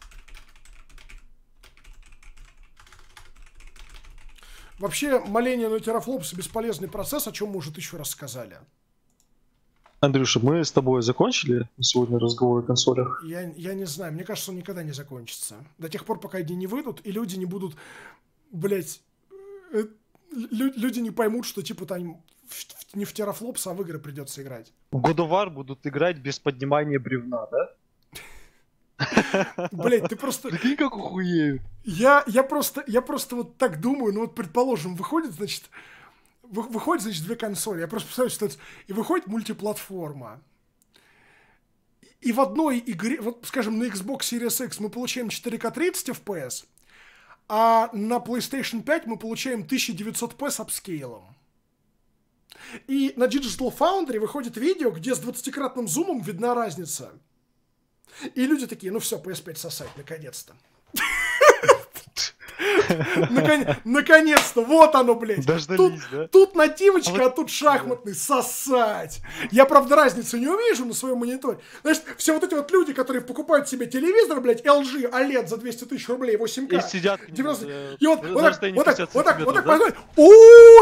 [SPEAKER 1] Вообще, моление на терафлопсы бесполезный процесс, о чем мы уже тысячу раз сказали.
[SPEAKER 4] Андрюша, мы с тобой закончили сегодня разговор о консолях?
[SPEAKER 1] Я, я не знаю, мне кажется, он никогда не закончится. До тех пор, пока они не выйдут, и люди не будут, блядь, э, лю, люди не поймут, что типа там не в терафлопс, а в игры придется играть.
[SPEAKER 4] В God of War будут играть без поднимания бревна, да?
[SPEAKER 1] Блять, ты просто... Прикинь, как ухуеют. Я, я просто, я просто вот так думаю, ну вот, предположим, выходит, значит, вы выходит, значит, две консоли. Я просто представляю ситуацию. И выходит мультиплатформа. И в одной игре, вот, скажем, на Xbox Series X мы получаем 4К 30 FPS, а на PlayStation 5 мы получаем 1900p с апскейлом. И на Digital Foundry выходит видео, где с 20-кратным зумом видна разница. И люди такие, ну все, PS5 сосать, наконец-то. Наконец-то, вот оно, блядь. Дождались, тут, да? тут нативочка, а, а тут шахматный, сосать. Я, правда, разницу не увижу на своем мониторе. Знаешь, все вот эти вот люди, которые покупают себе телевизор, блядь, LG, OLED а за 200 тысяч рублей, 8К. И сидят. 90... Э, И вот, вот так, вот так, вот так, вот так, вот О,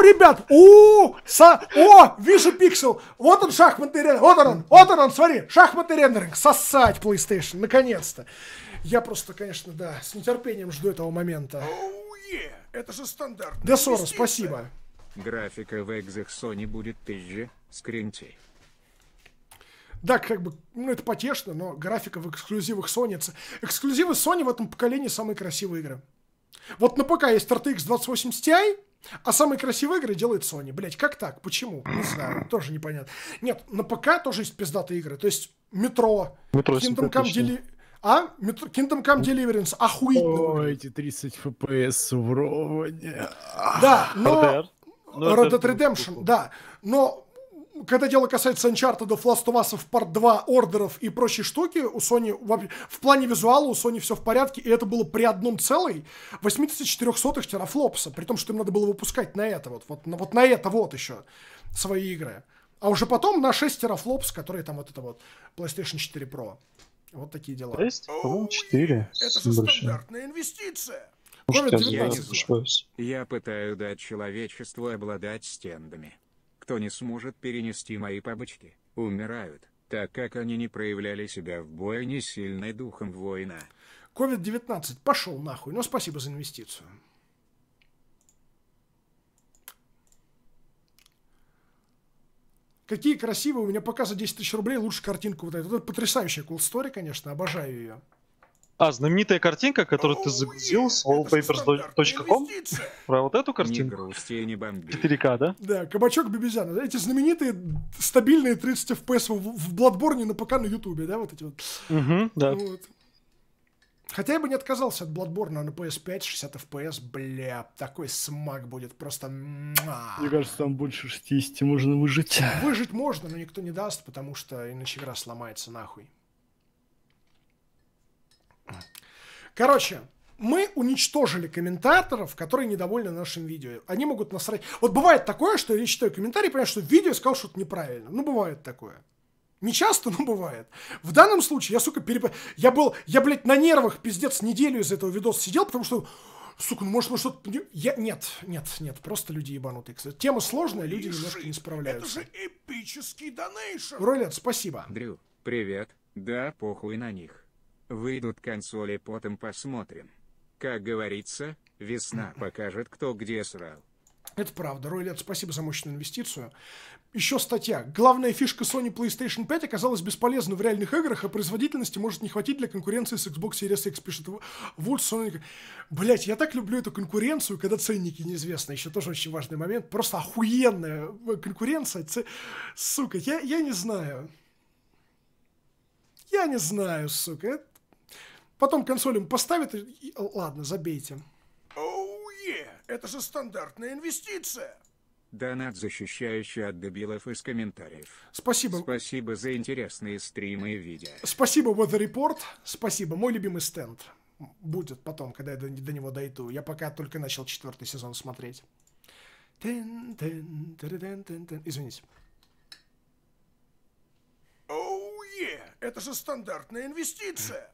[SPEAKER 1] ребят, о, со, о, вижу пиксел. Вот он шахматный рендеринг, вот он, вот он, смотри, шахматный рендеринг, сосать PlayStation, наконец-то. Я просто, конечно, да, с нетерпением жду этого момента. Оу, oh, yeah. это же стандарт. Десора, спасибо.
[SPEAKER 3] Графика в экзах Sony будет позже, скриньте.
[SPEAKER 1] Да, как бы, ну это потешно, но графика в эксклюзивах Sony... Эксклюзивы Sony в этом поколении самые красивые игры. Вот на ПК есть RTX 2080 Ti, а самые красивые игры делает Sony. Блять, как так? Почему? Не знаю, тоже непонятно. Нет, на ПК тоже есть пиздатые игры. То есть метро, метро Kingdom Come Deli... А? Kingdom Come Deliverance, охуительно. О, эти 30 FPS уровня. Да, но... но ну, Red Dead Redemption, да. Но когда дело касается Uncharted, Last of Us, Part 2, ордеров и прочей штуки, у Sony в плане визуала у Sony все в порядке, и это было при одном целой 84 терафлопса, при том, что им надо было выпускать на это вот, вот, на, вот на это вот еще свои игры. А уже потом на 6 терафлопс, которые там вот это вот PlayStation 4 Pro. Вот такие дела. Есть,
[SPEAKER 4] по-моему, 4. Это же стандартная
[SPEAKER 1] инвестиция.
[SPEAKER 3] Ну, я,
[SPEAKER 4] не
[SPEAKER 3] я пытаю дать человечеству обладать стендами. Кто не сможет перенести мои бабочки, умирают, так как они не проявляли себя в бою не сильной духом воина.
[SPEAKER 1] COVID-19 пошел нахуй, но спасибо за инвестицию. Какие красивые, у меня пока за 10 тысяч рублей лучше картинку вот эту. Вот это потрясающая cool story, конечно, обожаю ее.
[SPEAKER 4] А, знаменитая картинка, которую oh, ты загрузил с wallpapers.com? Про вот эту картинку? 4К, да?
[SPEAKER 1] Да, кабачок Бибизяна. Эти знаменитые стабильные 30 FPS в Bloodborne но пока на ютубе, да, вот эти вот?
[SPEAKER 4] Угу, да.
[SPEAKER 1] Вот. Хотя я бы не отказался от Bloodborne на PS5, 60 FPS, бля, такой смак будет просто... Мне кажется, там больше 60 можно выжить. Выжить можно, но никто не даст, потому что иначе игра сломается нахуй. Короче, мы уничтожили комментаторов, которые недовольны нашим видео. Они могут насрать. Вот бывает такое, что я читаю комментарий, понимаю, что видео сказал что-то неправильно. Ну, бывает такое. Не часто, но бывает. В данном случае я, сука, переп... Я был, я, блядь, на нервах, пиздец, неделю из этого видоса сидел, потому что, сука, ну может мы ну, что-то... Я... Нет, нет, нет, просто люди ебанутые. Кстати, тема сложная, люди Лиши. немножко не справляются. Это же эпический донейшн! Ролет, спасибо.
[SPEAKER 3] Дрю, привет. Да, похуй на них. Выйдут консоли, потом посмотрим. Как говорится, весна покажет, кто где срал.
[SPEAKER 1] Это правда. Рой Лет, спасибо за мощную инвестицию. Еще статья. Главная фишка Sony PlayStation 5 оказалась бесполезна в реальных играх, а производительности может не хватить для конкуренции с Xbox Series X, пишет вот Sony. Блять, я так люблю эту конкуренцию, когда ценники неизвестны. Еще тоже очень важный момент. Просто охуенная конкуренция. Ц... Сука, я, я не знаю. Я не знаю, сука. Э, потом консолем поставят и... Ладно, забейте. Oh, yeah. Это же стандартная инвестиция.
[SPEAKER 3] Донат, защищающий от дебилов из комментариев. Спасибо. Спасибо за интересные стримы и видео.
[SPEAKER 1] Спасибо, Weather Report. Спасибо. Мой любимый стенд. Будет потом, когда я до, него дойду. Я пока только начал четвертый сезон смотреть. Тин -тин, тин Извините. Оу, oh, yeah. это же стандартная инвестиция.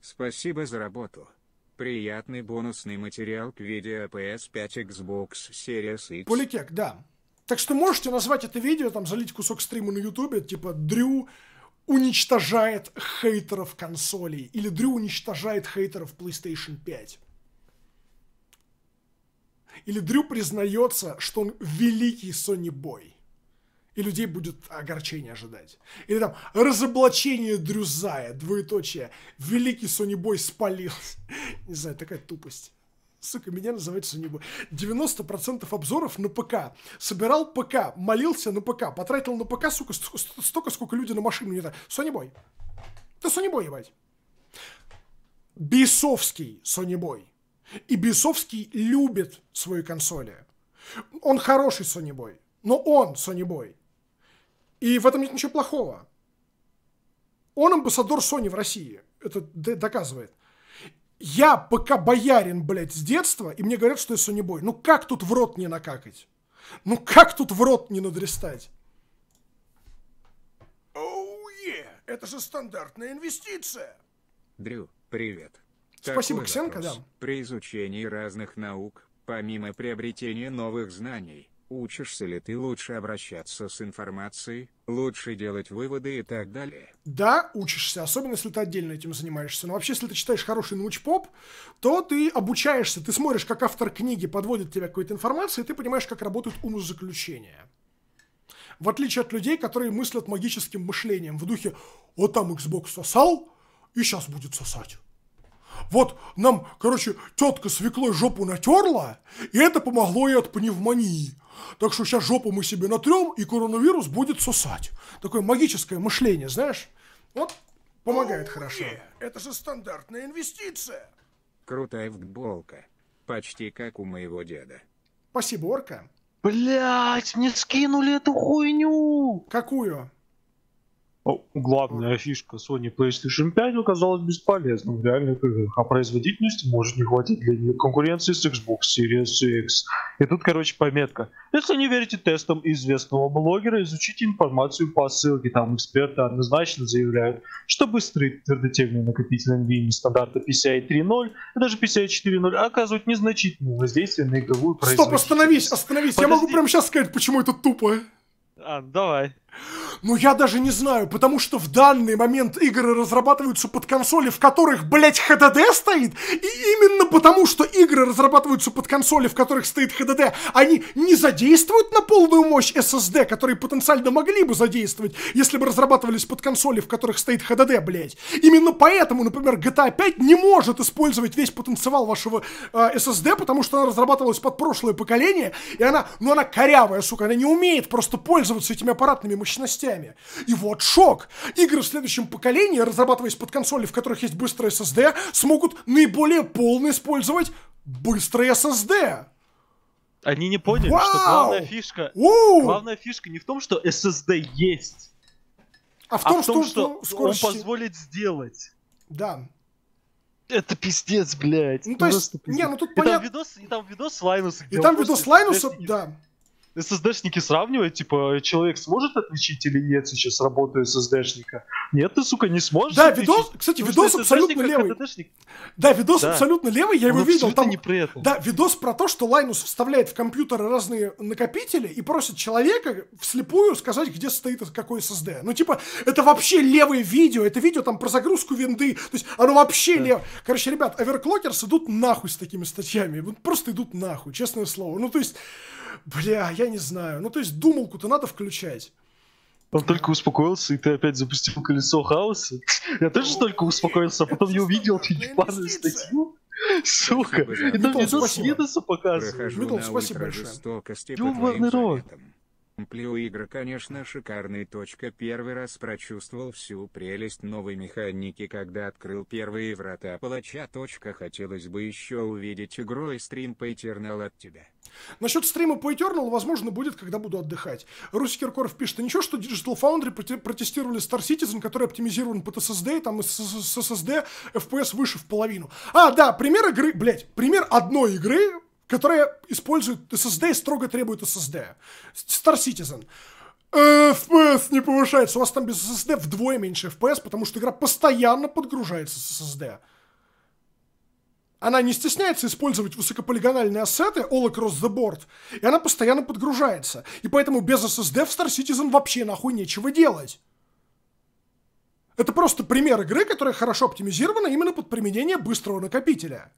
[SPEAKER 3] Спасибо за работу. Приятный бонусный материал к видео PS5 Xbox Series X.
[SPEAKER 1] Политек, да. Так что можете назвать это видео, там залить кусок стрима на ютубе, типа Дрю уничтожает хейтеров консолей или Дрю уничтожает хейтеров PlayStation 5. Или Дрю признается, что он великий Sony Бой и людей будет огорчение ожидать. Или там разоблачение Дрюзая, двоеточие, великий сонибой спалил. Не знаю, такая тупость. Сука, меня называют сонибой. 90% обзоров на ПК. Собирал ПК, молился на ПК, потратил на ПК, сука, столько, сколько люди на машину не тратят. Сонибой. Ты сонибой, ебать. Бесовский сонибой. И Бесовский любит свои консоли. Он хороший сонибой. Но он, Сонибой, и в этом нет ничего плохого. Он амбассадор Sony в России. Это доказывает. Я пока боярин, блядь, с детства, и мне говорят, что я Sony Boy. Ну как тут в рот не накакать? Ну как тут в рот не надрестать? Оу, oh, yeah. это же стандартная инвестиция.
[SPEAKER 3] Дрю, привет. Спасибо, Такой Ксенко, да. При изучении разных наук, помимо приобретения новых знаний, учишься ли ты лучше обращаться с информацией, лучше делать выводы и так далее.
[SPEAKER 1] Да, учишься, особенно если ты отдельно этим занимаешься. Но вообще, если ты читаешь хороший научпоп, то ты обучаешься, ты смотришь, как автор книги подводит тебя к какой-то информации, и ты понимаешь, как работают умозаключения. В отличие от людей, которые мыслят магическим мышлением в духе «Вот там Xbox сосал, и сейчас будет сосать» вот нам, короче, тетка свеклой жопу натерла, и это помогло ей от пневмонии. Так что сейчас жопу мы себе натрем, и коронавирус будет сосать. Такое магическое мышление, знаешь? Вот помогает О, хорошо. Нет, это же стандартная инвестиция.
[SPEAKER 3] Крутая футболка. Почти как у моего деда.
[SPEAKER 1] Спасибо, Орка.
[SPEAKER 4] Блять, мне скинули эту хуйню. Какую? Ну, главная фишка Sony PlayStation 5 оказалась бесполезной, в реальных играх, а производительности может не хватить для конкуренции с Xbox Series X. И тут, короче, пометка. Если не верите тестам известного блогера, изучите информацию по ссылке. Там эксперты однозначно заявляют, что быстрые твердотельные накопительные линии стандарта PCI 3.0 и даже PCI 4.0 оказывают незначительное воздействие на игровую производительность. Стоп, остановись, остановись. Подожди. Я могу прямо
[SPEAKER 1] сейчас сказать, почему это тупо.
[SPEAKER 4] А, давай.
[SPEAKER 1] Ну я даже не знаю, потому что в данный момент игры разрабатываются под консоли, в которых, блять, HDD стоит. И именно потому, что игры разрабатываются под консоли, в которых стоит HDD, они не задействуют на полную мощь SSD, которые потенциально могли бы задействовать, если бы разрабатывались под консоли, в которых стоит HDD, блять. Именно поэтому, например, GTA 5 не может использовать весь потенциал вашего э, SSD, потому что она разрабатывалась под прошлое поколение, и она, ну она корявая, сука, она не умеет просто пользоваться этими аппаратными мощностями. И вот шок! Игры в следующем поколении, разрабатываясь под консоли, в которых есть быстрый SSD, смогут наиболее полно использовать быстрый SSD.
[SPEAKER 4] Они не поняли, Вау! что главная фишка, главная фишка не в том, что SSD есть, а в том, а в том что, что ну, он позволит сделать. Да. Это пиздец, блядь. Ну, то есть, не, ну тут понятно. И там видос, и там видос Лайнуса. И там видос Лайнуса, да. SSD-шники сравнивают, типа, человек сможет отличить или нет сейчас работу SSD-шника? Нет, ты, сука, не сможешь Да, отличить. видос, кстати, Потому видос абсолютно левый.
[SPEAKER 1] Да, видос да. абсолютно левый, я Но его видел. Там, не при этом. Да, видос про то, что Лайнус вставляет в компьютер разные накопители и просит человека вслепую сказать, где стоит какой SSD. Ну, типа, это вообще левое видео, это видео там про загрузку винды, то есть оно вообще да. левое. Короче, ребят, оверклокерс идут нахуй с такими статьями, просто идут нахуй, честное слово. Ну, то есть бля, я не знаю. Ну, то есть думалку-то надо включать.
[SPEAKER 4] Он только успокоился, и ты опять запустил колесо хаоса. Я тоже ну, только успокоился, а потом я увидел эту ну, ебаную статью. Сука, и там видос Минуса показывают. Митл, спасибо большое. Типа
[SPEAKER 3] Ёбаный рот. Плио игры конечно шикарный. Первый раз прочувствовал всю прелесть новой механики когда открыл первые врата палача. Хотелось бы еще увидеть игру и стрим по Eternal от тебя.
[SPEAKER 1] Насчет стрима по Eternal, возможно, будет, когда буду отдыхать. Руси Киркоров пишет, ничего, что Digital Foundry протестировали Star Citizen, который оптимизирован под SSD, там с SSD FPS выше в половину. А, да, пример игры, блять, пример одной игры, которая использует SSD и строго требует SSD. Star Citizen. FPS э, не повышается. У вас там без SSD вдвое меньше FPS, потому что игра постоянно подгружается с SSD. Она не стесняется использовать высокополигональные ассеты all across the board, и она постоянно подгружается. И поэтому без SSD в Star Citizen вообще нахуй нечего делать. Это просто пример игры, которая хорошо оптимизирована именно под применение быстрого накопителя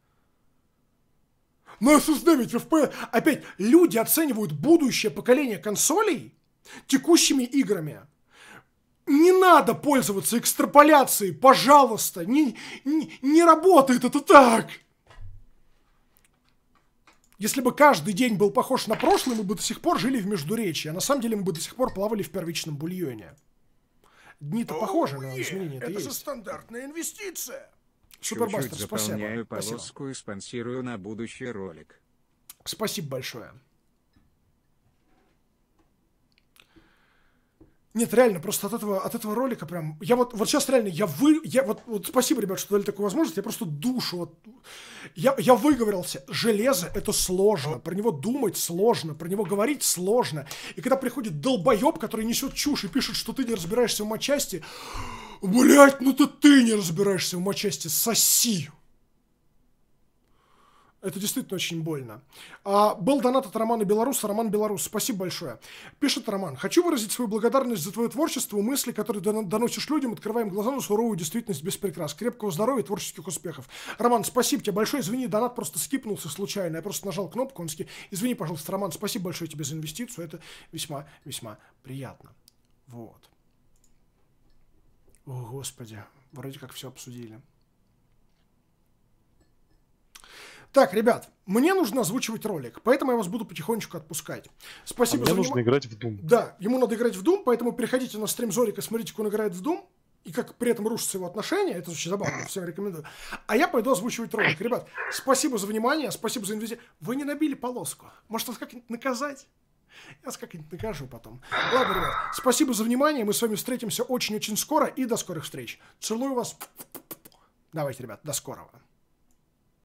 [SPEAKER 1] на SSD ведь FPS. Опять, люди оценивают будущее поколение консолей текущими играми. Не надо пользоваться экстраполяцией, пожалуйста. Не, не, не работает это так. Если бы каждый день был похож на прошлый, мы бы до сих пор жили в Междуречии, а на самом деле мы бы до сих пор плавали в первичном бульоне. Дни-то похожи на изменения. Это, это же стандартная инвестиция. Супербастер, Чуть -чуть спасибо. полоску спасибо.
[SPEAKER 3] и спонсирую на будущий ролик.
[SPEAKER 1] Спасибо большое. Нет, реально, просто от этого, от этого ролика прям... Я вот, вот сейчас реально, я вы... Я вот, вот спасибо, ребят, что дали такую возможность. Я просто душу. Вот, я, я выговорился. Железо — это сложно. Про него думать сложно. Про него говорить сложно. И когда приходит долбоеб, который несет чушь и пишет, что ты не разбираешься в матчасти... Блять, ну ты ты не разбираешься в матчасти, соси! Это действительно очень больно. А, был донат от Романа Белоруса. Роман Белорус, спасибо большое. Пишет Роман. Хочу выразить свою благодарность за твое творчество, мысли, которые доносишь людям, открываем глаза на суровую действительность без прикрас. Крепкого здоровья и творческих успехов. Роман, спасибо тебе большое. Извини, донат просто скипнулся случайно. Я просто нажал кнопку, он ски... Извини, пожалуйста, Роман, спасибо большое тебе за инвестицию. Это весьма-весьма приятно. Вот. О, Господи, вроде как все обсудили. Так, ребят, мне нужно озвучивать ролик, поэтому я вас буду потихонечку отпускать. Спасибо а мне за нужно играть в Doom. Да, ему надо играть в Doom, поэтому переходите на стрим Зорика, смотрите, как он играет в Doom, и как при этом рушатся его отношения. Это очень забавно, всем рекомендую. А я пойду озвучивать ролик. Ребят, спасибо за внимание, спасибо за инвестицию. Вы не набили полоску. Может, вас как-нибудь наказать? Я вас как-нибудь накажу потом. Ладно, ребят, спасибо за внимание. Мы с вами встретимся очень-очень скоро и до скорых встреч. Целую вас. Давайте, ребят, до скорого.